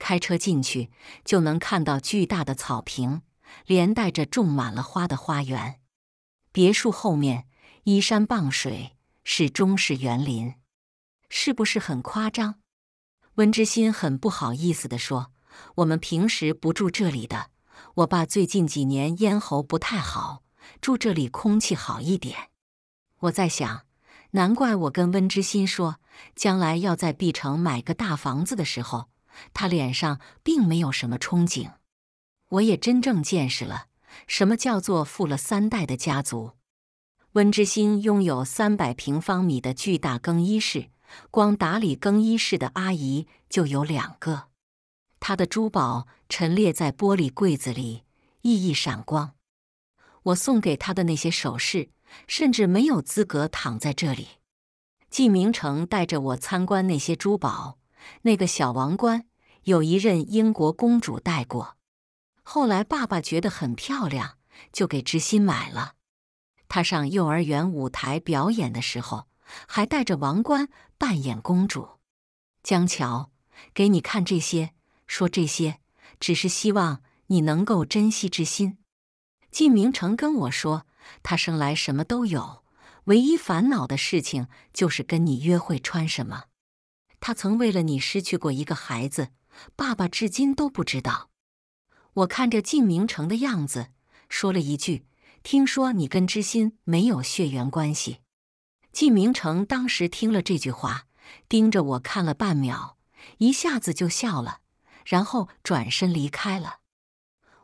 开车进去就能看到巨大的草坪，连带着种满了花的花园。别墅后面。依山傍水是中式园林，是不是很夸张？温之心很不好意思地说：“我们平时不住这里的，我爸最近几年咽喉不太好，住这里空气好一点。”我在想，难怪我跟温之心说将来要在碧城买个大房子的时候，他脸上并没有什么憧憬。我也真正见识了什么叫做富了三代的家族。温之心拥有三百平方米的巨大更衣室，光打理更衣室的阿姨就有两个。她的珠宝陈列在玻璃柜子里，熠熠闪光。我送给他的那些首饰，甚至没有资格躺在这里。季明成带着我参观那些珠宝，那个小王冠有一任英国公主戴过，后来爸爸觉得很漂亮，就给知心买了。他上幼儿园舞台表演的时候，还戴着王冠扮演公主。江桥，给你看这些，说这些，只是希望你能够珍惜之心。靳明成跟我说，他生来什么都有，唯一烦恼的事情就是跟你约会穿什么。他曾为了你失去过一个孩子，爸爸至今都不知道。我看着靳明成的样子，说了一句。听说你跟知心没有血缘关系。季明成当时听了这句话，盯着我看了半秒，一下子就笑了，然后转身离开了。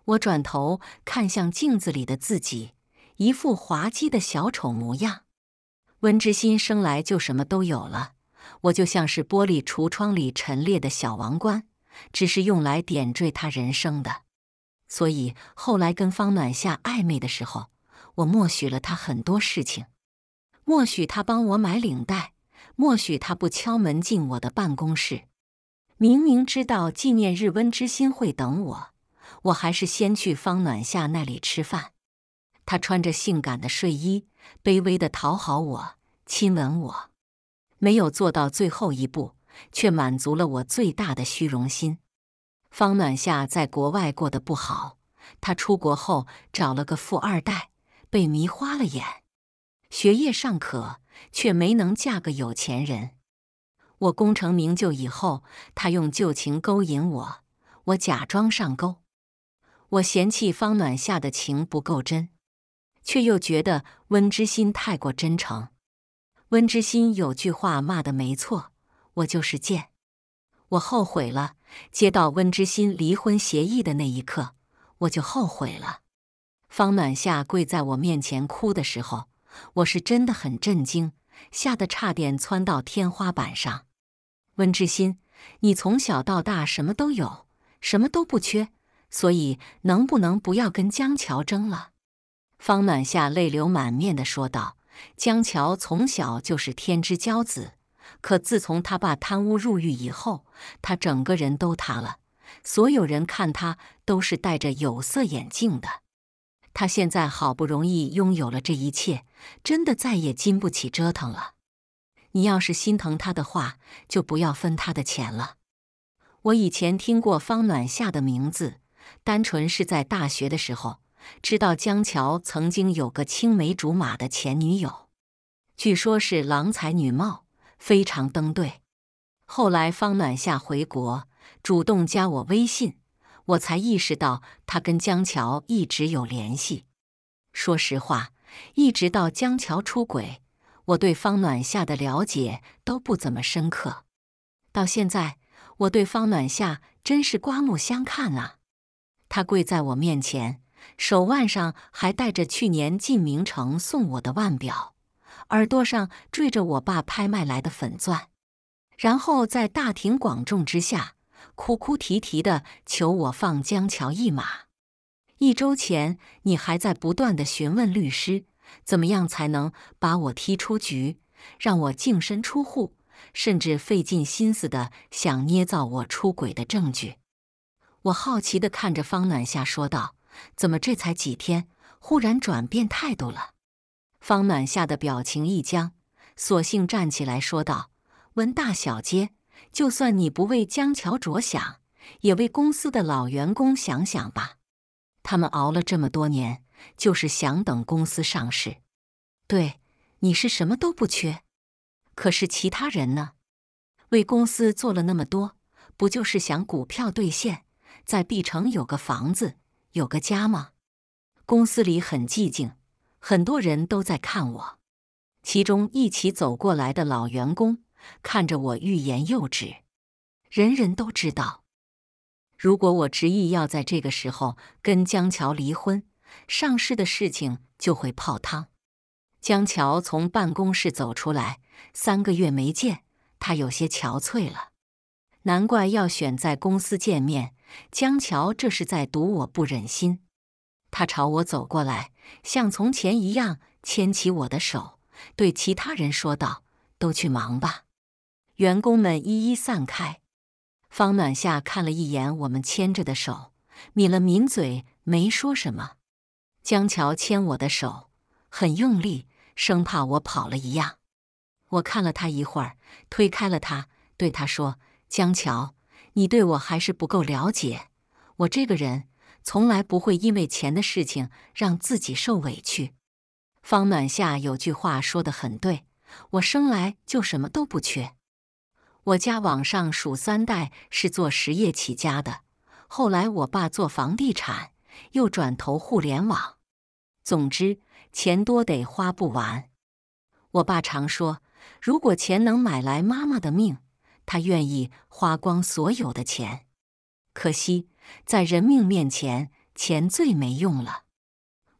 我转头看向镜子里的自己，一副滑稽的小丑模样。温之心生来就什么都有了，我就像是玻璃橱窗里陈列的小王冠，只是用来点缀他人生的。所以后来跟方暖夏暧昧的时候，我默许了他很多事情，默许他帮我买领带，默许他不敲门进我的办公室。明明知道纪念日温之心会等我，我还是先去方暖夏那里吃饭。他穿着性感的睡衣，卑微的讨好我，亲吻我，没有做到最后一步，却满足了我最大的虚荣心。方暖夏在国外过得不好，她出国后找了个富二代，被迷花了眼，学业尚可，却没能嫁个有钱人。我功成名就以后，他用旧情勾引我，我假装上钩。我嫌弃方暖夏的情不够真，却又觉得温之心太过真诚。温之心有句话骂的没错，我就是贱。我后悔了。接到温之心离婚协议的那一刻，我就后悔了。方暖夏跪在我面前哭的时候，我是真的很震惊，吓得差点窜到天花板上。温之心，你从小到大什么都有，什么都不缺，所以能不能不要跟江桥争了？方暖夏泪流满面地说道：“江桥从小就是天之骄子。”可自从他爸贪污入狱以后，他整个人都塌了。所有人看他都是戴着有色眼镜的。他现在好不容易拥有了这一切，真的再也经不起折腾了。你要是心疼他的话，就不要分他的钱了。我以前听过方暖夏的名字，单纯是在大学的时候知道江桥曾经有个青梅竹马的前女友，据说是郎才女貌。非常登对。后来方暖夏回国，主动加我微信，我才意识到他跟江桥一直有联系。说实话，一直到江桥出轨，我对方暖夏的了解都不怎么深刻。到现在，我对方暖夏真是刮目相看啊！他跪在我面前，手腕上还戴着去年进明城送我的腕表。耳朵上缀着我爸拍卖来的粉钻，然后在大庭广众之下哭哭啼啼的求我放江桥一马。一周前，你还在不断的询问律师，怎么样才能把我踢出局，让我净身出户，甚至费尽心思的想捏造我出轨的证据。我好奇的看着方暖夏说道：“怎么这才几天，忽然转变态度了？”方暖夏的表情一僵，索性站起来说道：“温大小姐，就算你不为江桥着想，也为公司的老员工想想吧。他们熬了这么多年，就是想等公司上市。对你是什么都不缺，可是其他人呢？为公司做了那么多，不就是想股票兑现，在 B 城有个房子，有个家吗？”公司里很寂静。很多人都在看我，其中一起走过来的老员工看着我欲言又止。人人都知道，如果我执意要在这个时候跟江桥离婚，上市的事情就会泡汤。江桥从办公室走出来，三个月没见，他有些憔悴了。难怪要选在公司见面，江桥这是在赌我不忍心。他朝我走过来。像从前一样牵起我的手，对其他人说道：“都去忙吧。”员工们一一散开。方暖夏看了一眼我们牵着的手，抿了抿嘴，没说什么。江桥牵我的手很用力，生怕我跑了一样。我看了他一会儿，推开了他，对他说：“江桥，你对我还是不够了解，我这个人。”从来不会因为钱的事情让自己受委屈。方暖夏有句话说得很对：“我生来就什么都不缺。我家往上数三代是做实业起家的，后来我爸做房地产，又转投互联网。总之，钱多得花不完。我爸常说，如果钱能买来妈妈的命，他愿意花光所有的钱。”可惜，在人命面前，钱最没用了。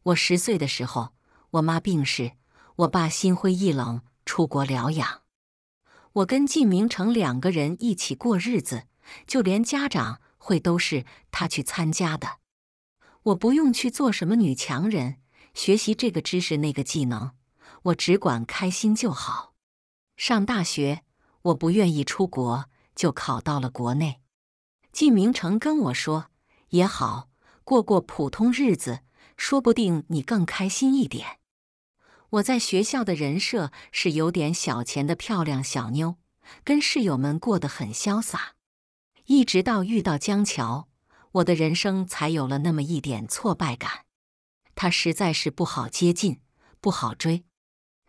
我十岁的时候，我妈病逝，我爸心灰意冷，出国疗养。我跟季明成两个人一起过日子，就连家长会都是他去参加的。我不用去做什么女强人，学习这个知识那个技能，我只管开心就好。上大学，我不愿意出国，就考到了国内。季明成跟我说：“也好，过过普通日子，说不定你更开心一点。”我在学校的人设是有点小钱的漂亮小妞，跟室友们过得很潇洒。一直到遇到江桥，我的人生才有了那么一点挫败感。他实在是不好接近，不好追。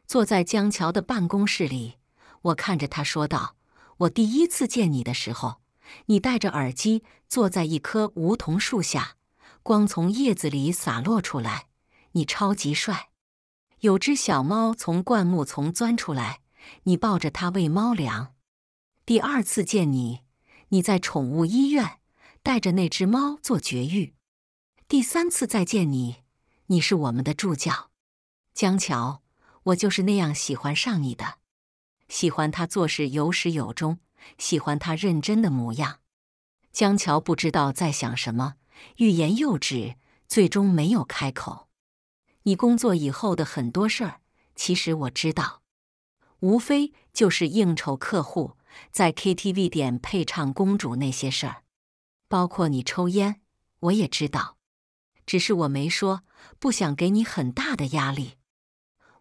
坐在江桥的办公室里，我看着他说道：“我第一次见你的时候。”你戴着耳机坐在一棵梧桐树下，光从叶子里洒落出来。你超级帅。有只小猫从灌木丛钻出来，你抱着它喂猫粮。第二次见你，你在宠物医院带着那只猫做绝育。第三次再见你，你是我们的助教江桥。我就是那样喜欢上你的，喜欢他做事有始有终。喜欢他认真的模样，江桥不知道在想什么，欲言又止，最终没有开口。你工作以后的很多事儿，其实我知道，无非就是应酬客户，在 KTV 点配唱公主那些事儿，包括你抽烟，我也知道，只是我没说，不想给你很大的压力。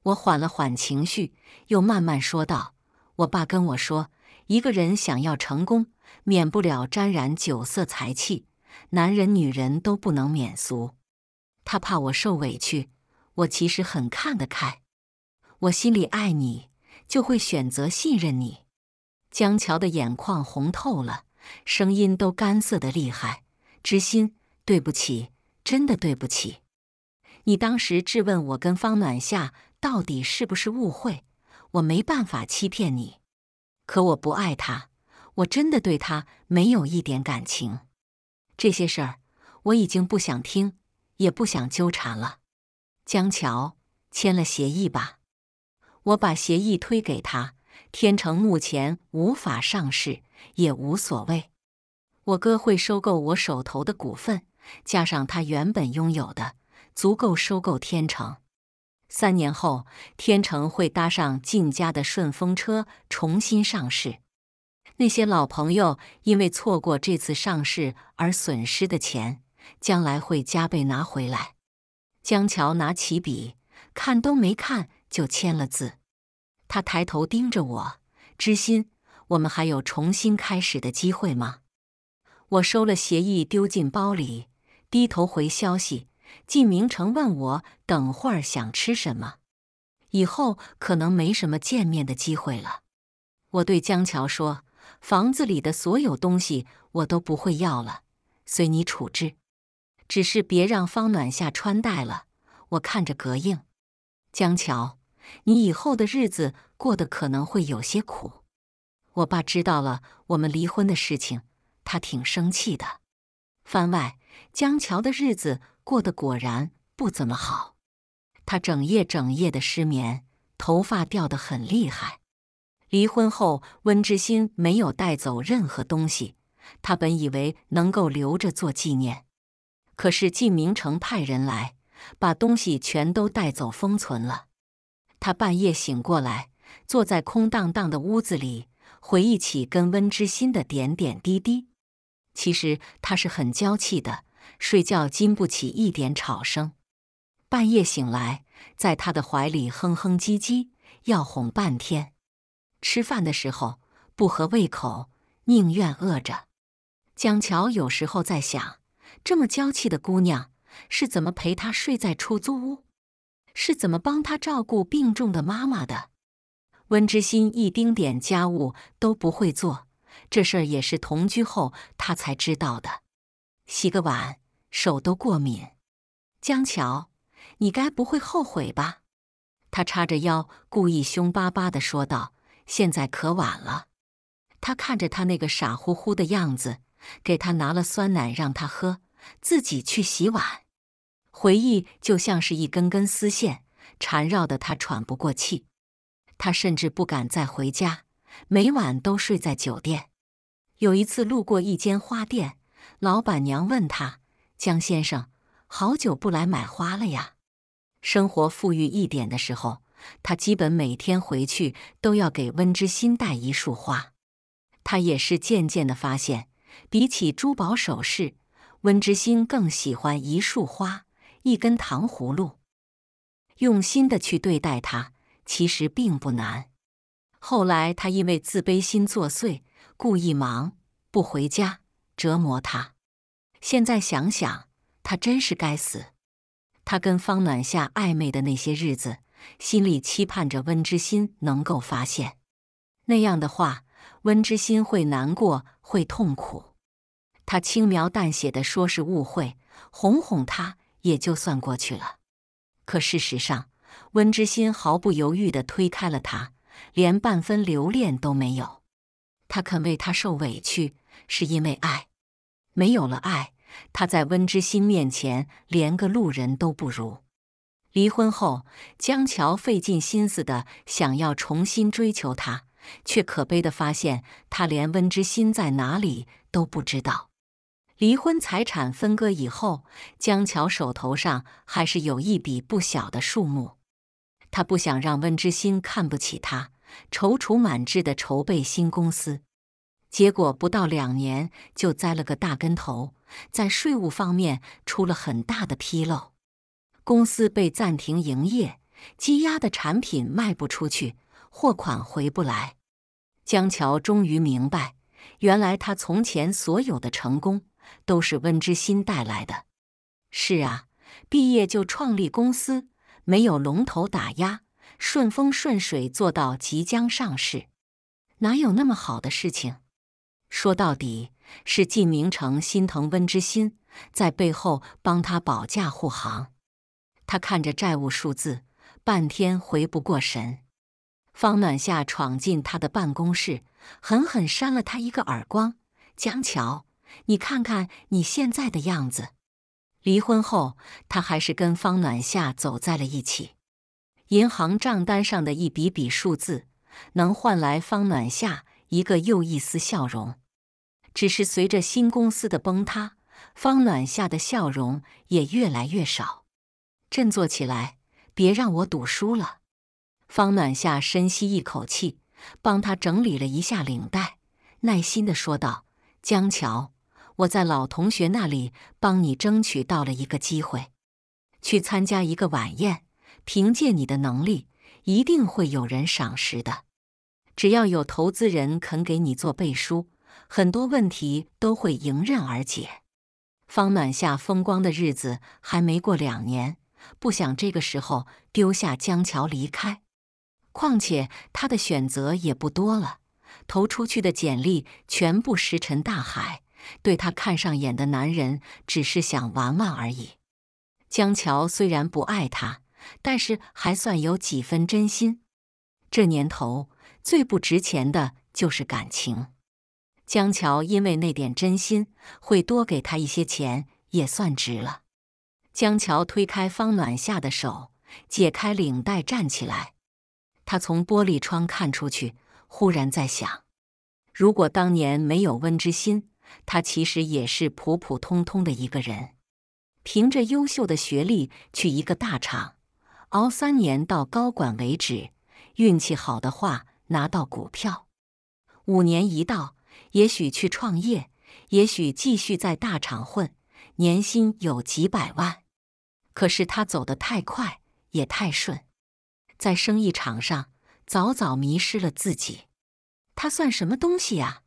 我缓了缓情绪，又慢慢说道：“我爸跟我说。”一个人想要成功，免不了沾染酒色财气，男人女人都不能免俗。他怕我受委屈，我其实很看得开。我心里爱你，就会选择信任你。江桥的眼眶红透了，声音都干涩的厉害。知心，对不起，真的对不起。你当时质问我跟方暖夏到底是不是误会，我没办法欺骗你。可我不爱他，我真的对他没有一点感情。这些事儿我已经不想听，也不想纠缠了。江桥，签了协议吧。我把协议推给他，天成目前无法上市，也无所谓。我哥会收购我手头的股份，加上他原本拥有的，足够收购天成。三年后，天成会搭上晋家的顺风车重新上市。那些老朋友因为错过这次上市而损失的钱，将来会加倍拿回来。江桥拿起笔，看都没看就签了字。他抬头盯着我，知心，我们还有重新开始的机会吗？我收了协议，丢进包里，低头回消息。季明成问我等会儿想吃什么，以后可能没什么见面的机会了。我对江桥说：“房子里的所有东西我都不会要了，随你处置。只是别让方暖夏穿戴了，我看着膈应。”江桥，你以后的日子过得可能会有些苦。我爸知道了我们离婚的事情，他挺生气的。番外：江桥的日子。过得果然不怎么好，他整夜整夜的失眠，头发掉得很厉害。离婚后，温之心没有带走任何东西，他本以为能够留着做纪念，可是晋明成派人来，把东西全都带走封存了。他半夜醒过来，坐在空荡荡的屋子里，回忆起跟温之心的点点滴滴。其实他是很娇气的。睡觉经不起一点吵声，半夜醒来，在他的怀里哼哼唧唧，要哄半天。吃饭的时候不合胃口，宁愿饿着。江桥有时候在想，这么娇气的姑娘是怎么陪他睡在出租屋，是怎么帮他照顾病重的妈妈的？温之心一丁点家务都不会做，这事儿也是同居后他才知道的。洗个碗。手都过敏，江桥，你该不会后悔吧？他叉着腰，故意凶巴巴的说道：“现在可晚了。”他看着他那个傻乎乎的样子，给他拿了酸奶让他喝，自己去洗碗。回忆就像是一根根丝线，缠绕的他喘不过气。他甚至不敢再回家，每晚都睡在酒店。有一次路过一间花店，老板娘问他。江先生，好久不来买花了呀！生活富裕一点的时候，他基本每天回去都要给温之心带一束花。他也是渐渐的发现，比起珠宝首饰，温之心更喜欢一束花、一根糖葫芦。用心的去对待他，其实并不难。后来他因为自卑心作祟，故意忙不回家，折磨他。现在想想，他真是该死。他跟方暖夏暧昧的那些日子，心里期盼着温之心能够发现，那样的话，温之心会难过，会痛苦。他轻描淡写的说是误会，哄哄他也就算过去了。可事实上，温之心毫不犹豫的推开了他，连半分留恋都没有。他肯为他受委屈，是因为爱。没有了爱，他在温之心面前连个路人都不如。离婚后，江桥费尽心思的想要重新追求她，却可悲的发现她连温之心在哪里都不知道。离婚财产分割以后，江桥手头上还是有一笔不小的数目，他不想让温之心看不起他，踌躇满志的筹备新公司。结果不到两年就栽了个大跟头，在税务方面出了很大的纰漏，公司被暂停营业，积压的产品卖不出去，货款回不来。江桥终于明白，原来他从前所有的成功都是温之新带来的。是啊，毕业就创立公司，没有龙头打压，顺风顺水做到即将上市，哪有那么好的事情？说到底，是晋明诚心疼温之心，在背后帮他保驾护航。他看着债务数字，半天回不过神。方暖夏闯进他的办公室，狠狠扇了他一个耳光：“江桥，你看看你现在的样子！”离婚后，他还是跟方暖夏走在了一起。银行账单上的一笔笔数字，能换来方暖夏。一个又一丝笑容，只是随着新公司的崩塌，方暖下的笑容也越来越少。振作起来，别让我赌输了。方暖夏深吸一口气，帮他整理了一下领带，耐心地说道：“江桥，我在老同学那里帮你争取到了一个机会，去参加一个晚宴。凭借你的能力，一定会有人赏识的。”只要有投资人肯给你做背书，很多问题都会迎刃而解。方暖夏风光的日子还没过两年，不想这个时候丢下江桥离开。况且他的选择也不多了，投出去的简历全部石沉大海。对他看上眼的男人，只是想玩玩而已。江桥虽然不爱他，但是还算有几分真心。这年头。最不值钱的就是感情。江桥因为那点真心，会多给他一些钱，也算值了。江桥推开方暖夏的手，解开领带，站起来。他从玻璃窗看出去，忽然在想：如果当年没有温之心，他其实也是普普通通的一个人，凭着优秀的学历去一个大厂，熬三年到高管为止，运气好的话。拿到股票，五年一到，也许去创业，也许继续在大厂混，年薪有几百万。可是他走得太快，也太顺，在生意场上早早迷失了自己。他算什么东西呀？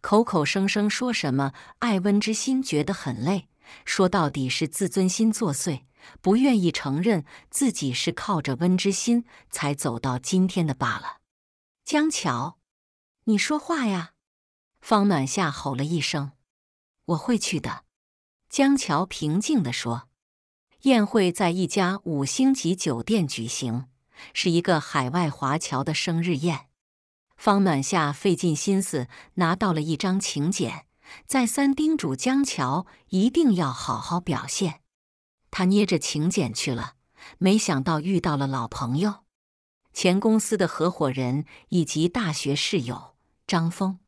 口口声声说什么爱温之心觉得很累，说到底是自尊心作祟，不愿意承认自己是靠着温之心才走到今天的罢了。江桥，你说话呀！方暖夏吼了一声。我会去的，江桥平静地说。宴会在一家五星级酒店举行，是一个海外华侨的生日宴。方暖夏费尽心思拿到了一张请柬，再三叮嘱江桥一定要好好表现。他捏着请柬去了，没想到遇到了老朋友。前公司的合伙人以及大学室友张峰，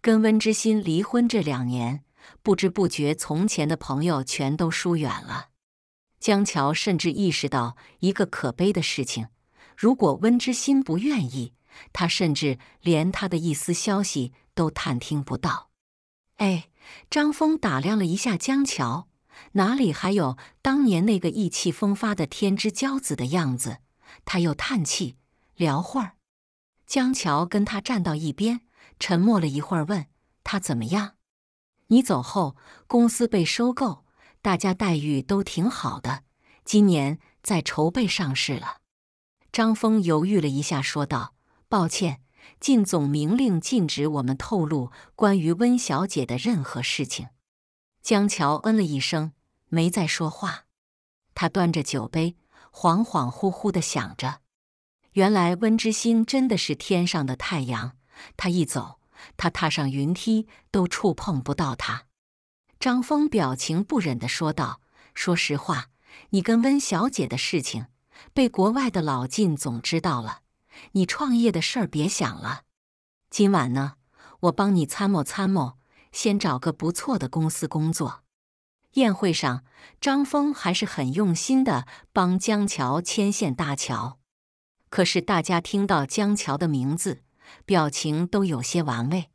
跟温之心离婚这两年，不知不觉从前的朋友全都疏远了。江桥甚至意识到一个可悲的事情：如果温之心不愿意，他甚至连他的一丝消息都探听不到。哎，张峰打量了一下江桥，哪里还有当年那个意气风发的天之骄子的样子？他又叹气，聊会儿。江桥跟他站到一边，沉默了一会儿，问他怎么样。你走后，公司被收购，大家待遇都挺好的。今年在筹备上市了。张峰犹豫了一下，说道：“抱歉，靳总明令禁止我们透露关于温小姐的任何事情。”江桥嗯了一声，没再说话。他端着酒杯。恍恍惚惚地想着，原来温之心真的是天上的太阳。他一走，他踏上云梯都触碰不到他。张峰表情不忍地说道：“说实话，你跟温小姐的事情被国外的老靳总知道了，你创业的事儿别想了。今晚呢，我帮你参谋参谋，先找个不错的公司工作。”宴会上，张峰还是很用心的帮江桥牵线搭桥。可是大家听到江桥的名字，表情都有些玩味。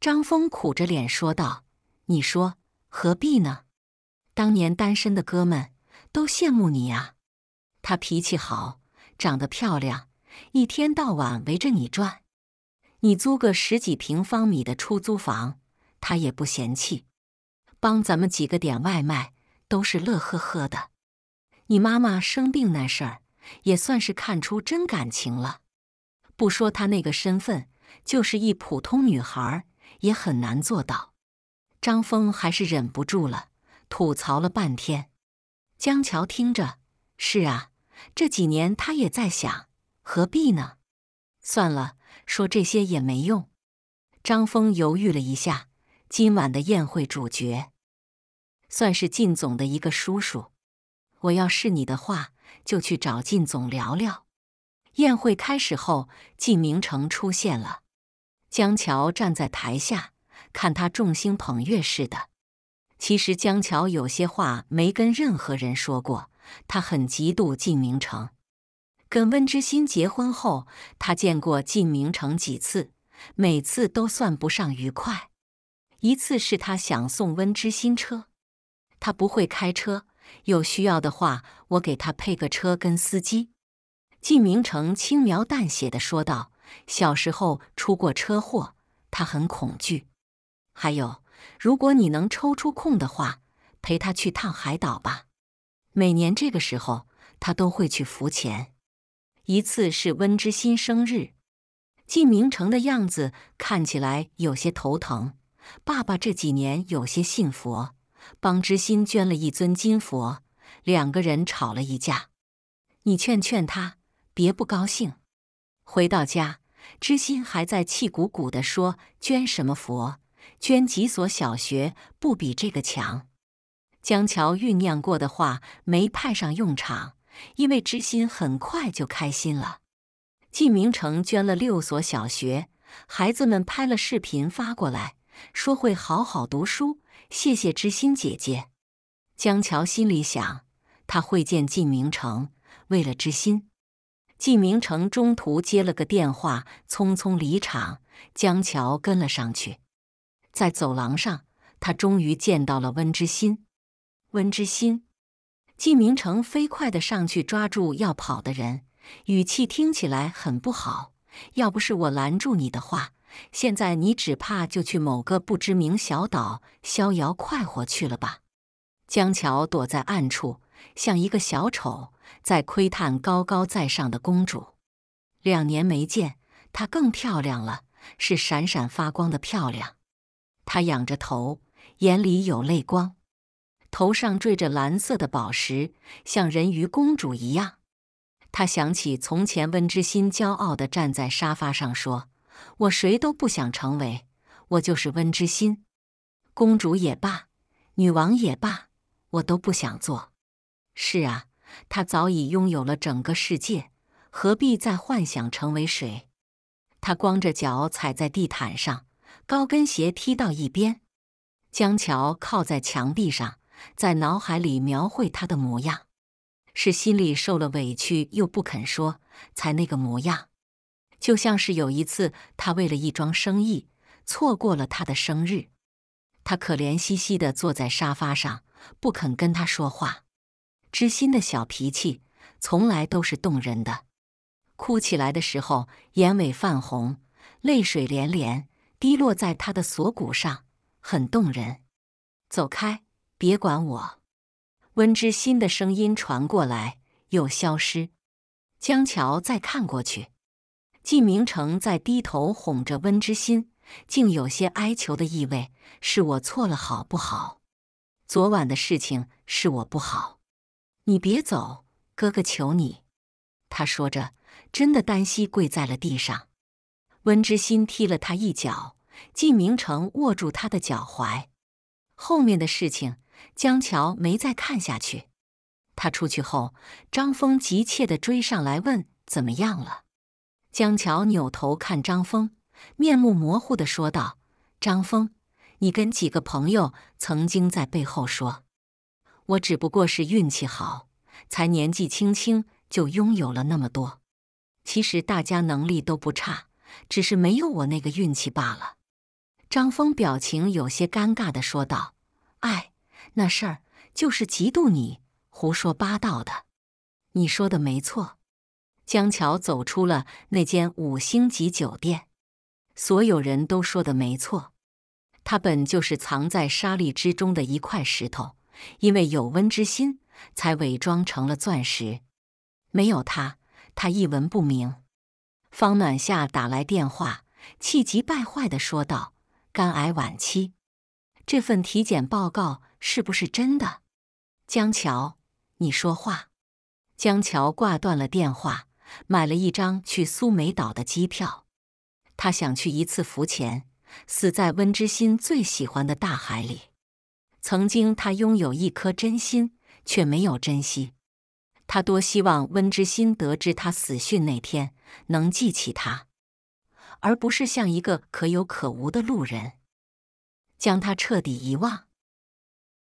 张峰苦着脸说道：“你说何必呢？当年单身的哥们都羡慕你啊！他脾气好，长得漂亮，一天到晚围着你转。你租个十几平方米的出租房，他也不嫌弃。”帮咱们几个点外卖，都是乐呵呵的。你妈妈生病那事儿，也算是看出真感情了。不说她那个身份，就是一普通女孩也很难做到。张峰还是忍不住了，吐槽了半天。江桥听着，是啊，这几年他也在想，何必呢？算了，说这些也没用。张峰犹豫了一下。今晚的宴会主角，算是靳总的一个叔叔。我要是你的话，就去找靳总聊聊。宴会开始后，靳明诚出现了。江桥站在台下看他，众星捧月似的。其实江桥有些话没跟任何人说过，他很嫉妒靳明诚。跟温之心结婚后，他见过靳明诚几次，每次都算不上愉快。一次是他想送温之心车，他不会开车，有需要的话我给他配个车跟司机。季明成轻描淡写的说道：“小时候出过车祸，他很恐惧。还有，如果你能抽出空的话，陪他去趟海岛吧。每年这个时候他都会去浮潜。一次是温之心生日。”季明成的样子看起来有些头疼。爸爸这几年有些信佛，帮知心捐了一尊金佛，两个人吵了一架。你劝劝他，别不高兴。回到家，知心还在气鼓鼓的说：“捐什么佛？捐几所小学不比这个强？”江桥酝酿过的话没派上用场，因为知心很快就开心了。季明成捐了六所小学，孩子们拍了视频发过来。说会好好读书，谢谢知心姐姐。江桥心里想，他会见季明成，为了知心。季明成中途接了个电话，匆匆离场。江桥跟了上去，在走廊上，他终于见到了温知心。温知心，季明成飞快的上去抓住要跑的人，语气听起来很不好。要不是我拦住你的话。现在你只怕就去某个不知名小岛逍遥快活去了吧？江桥躲在暗处，像一个小丑在窥探高高在上的公主。两年没见，她更漂亮了，是闪闪发光的漂亮。她仰着头，眼里有泪光，头上缀着蓝色的宝石，像人鱼公主一样。她想起从前，温之心骄傲地站在沙发上说。我谁都不想成为，我就是温之心，公主也罢，女王也罢，我都不想做。是啊，她早已拥有了整个世界，何必再幻想成为谁？她光着脚踩在地毯上，高跟鞋踢到一边，江桥靠在墙壁上，在脑海里描绘她的模样。是心里受了委屈又不肯说，才那个模样。就像是有一次，他为了一桩生意错过了他的生日。他可怜兮兮地坐在沙发上，不肯跟他说话。知心的小脾气从来都是动人的，哭起来的时候眼尾泛红，泪水连连滴落在他的锁骨上，很动人。走开，别管我。温知心的声音传过来，又消失。江桥再看过去。纪明成在低头哄着温之心，竟有些哀求的意味：“是我错了，好不好？昨晚的事情是我不好，你别走，哥哥求你。”他说着，真的单膝跪在了地上。温之心踢了他一脚，纪明成握住他的脚踝。后面的事情，江桥没再看下去。他出去后，张峰急切地追上来问：“怎么样了？”江桥扭头看张峰，面目模糊的说道：“张峰，你跟几个朋友曾经在背后说，我只不过是运气好，才年纪轻轻就拥有了那么多。其实大家能力都不差，只是没有我那个运气罢了。”张峰表情有些尴尬的说道：“哎，那事儿就是嫉妒你，胡说八道的。你说的没错。”江桥走出了那间五星级酒店，所有人都说的没错，他本就是藏在沙砾之中的一块石头，因为有温之心，才伪装成了钻石。没有他，他一文不名。方暖夏打来电话，气急败坏的说道：“肝癌晚期，这份体检报告是不是真的？”江桥，你说话。江桥挂断了电话。买了一张去苏梅岛的机票，他想去一次浮潜，死在温之新最喜欢的大海里。曾经他拥有一颗真心，却没有珍惜。他多希望温之心得知他死讯那天能记起他，而不是像一个可有可无的路人，将他彻底遗忘。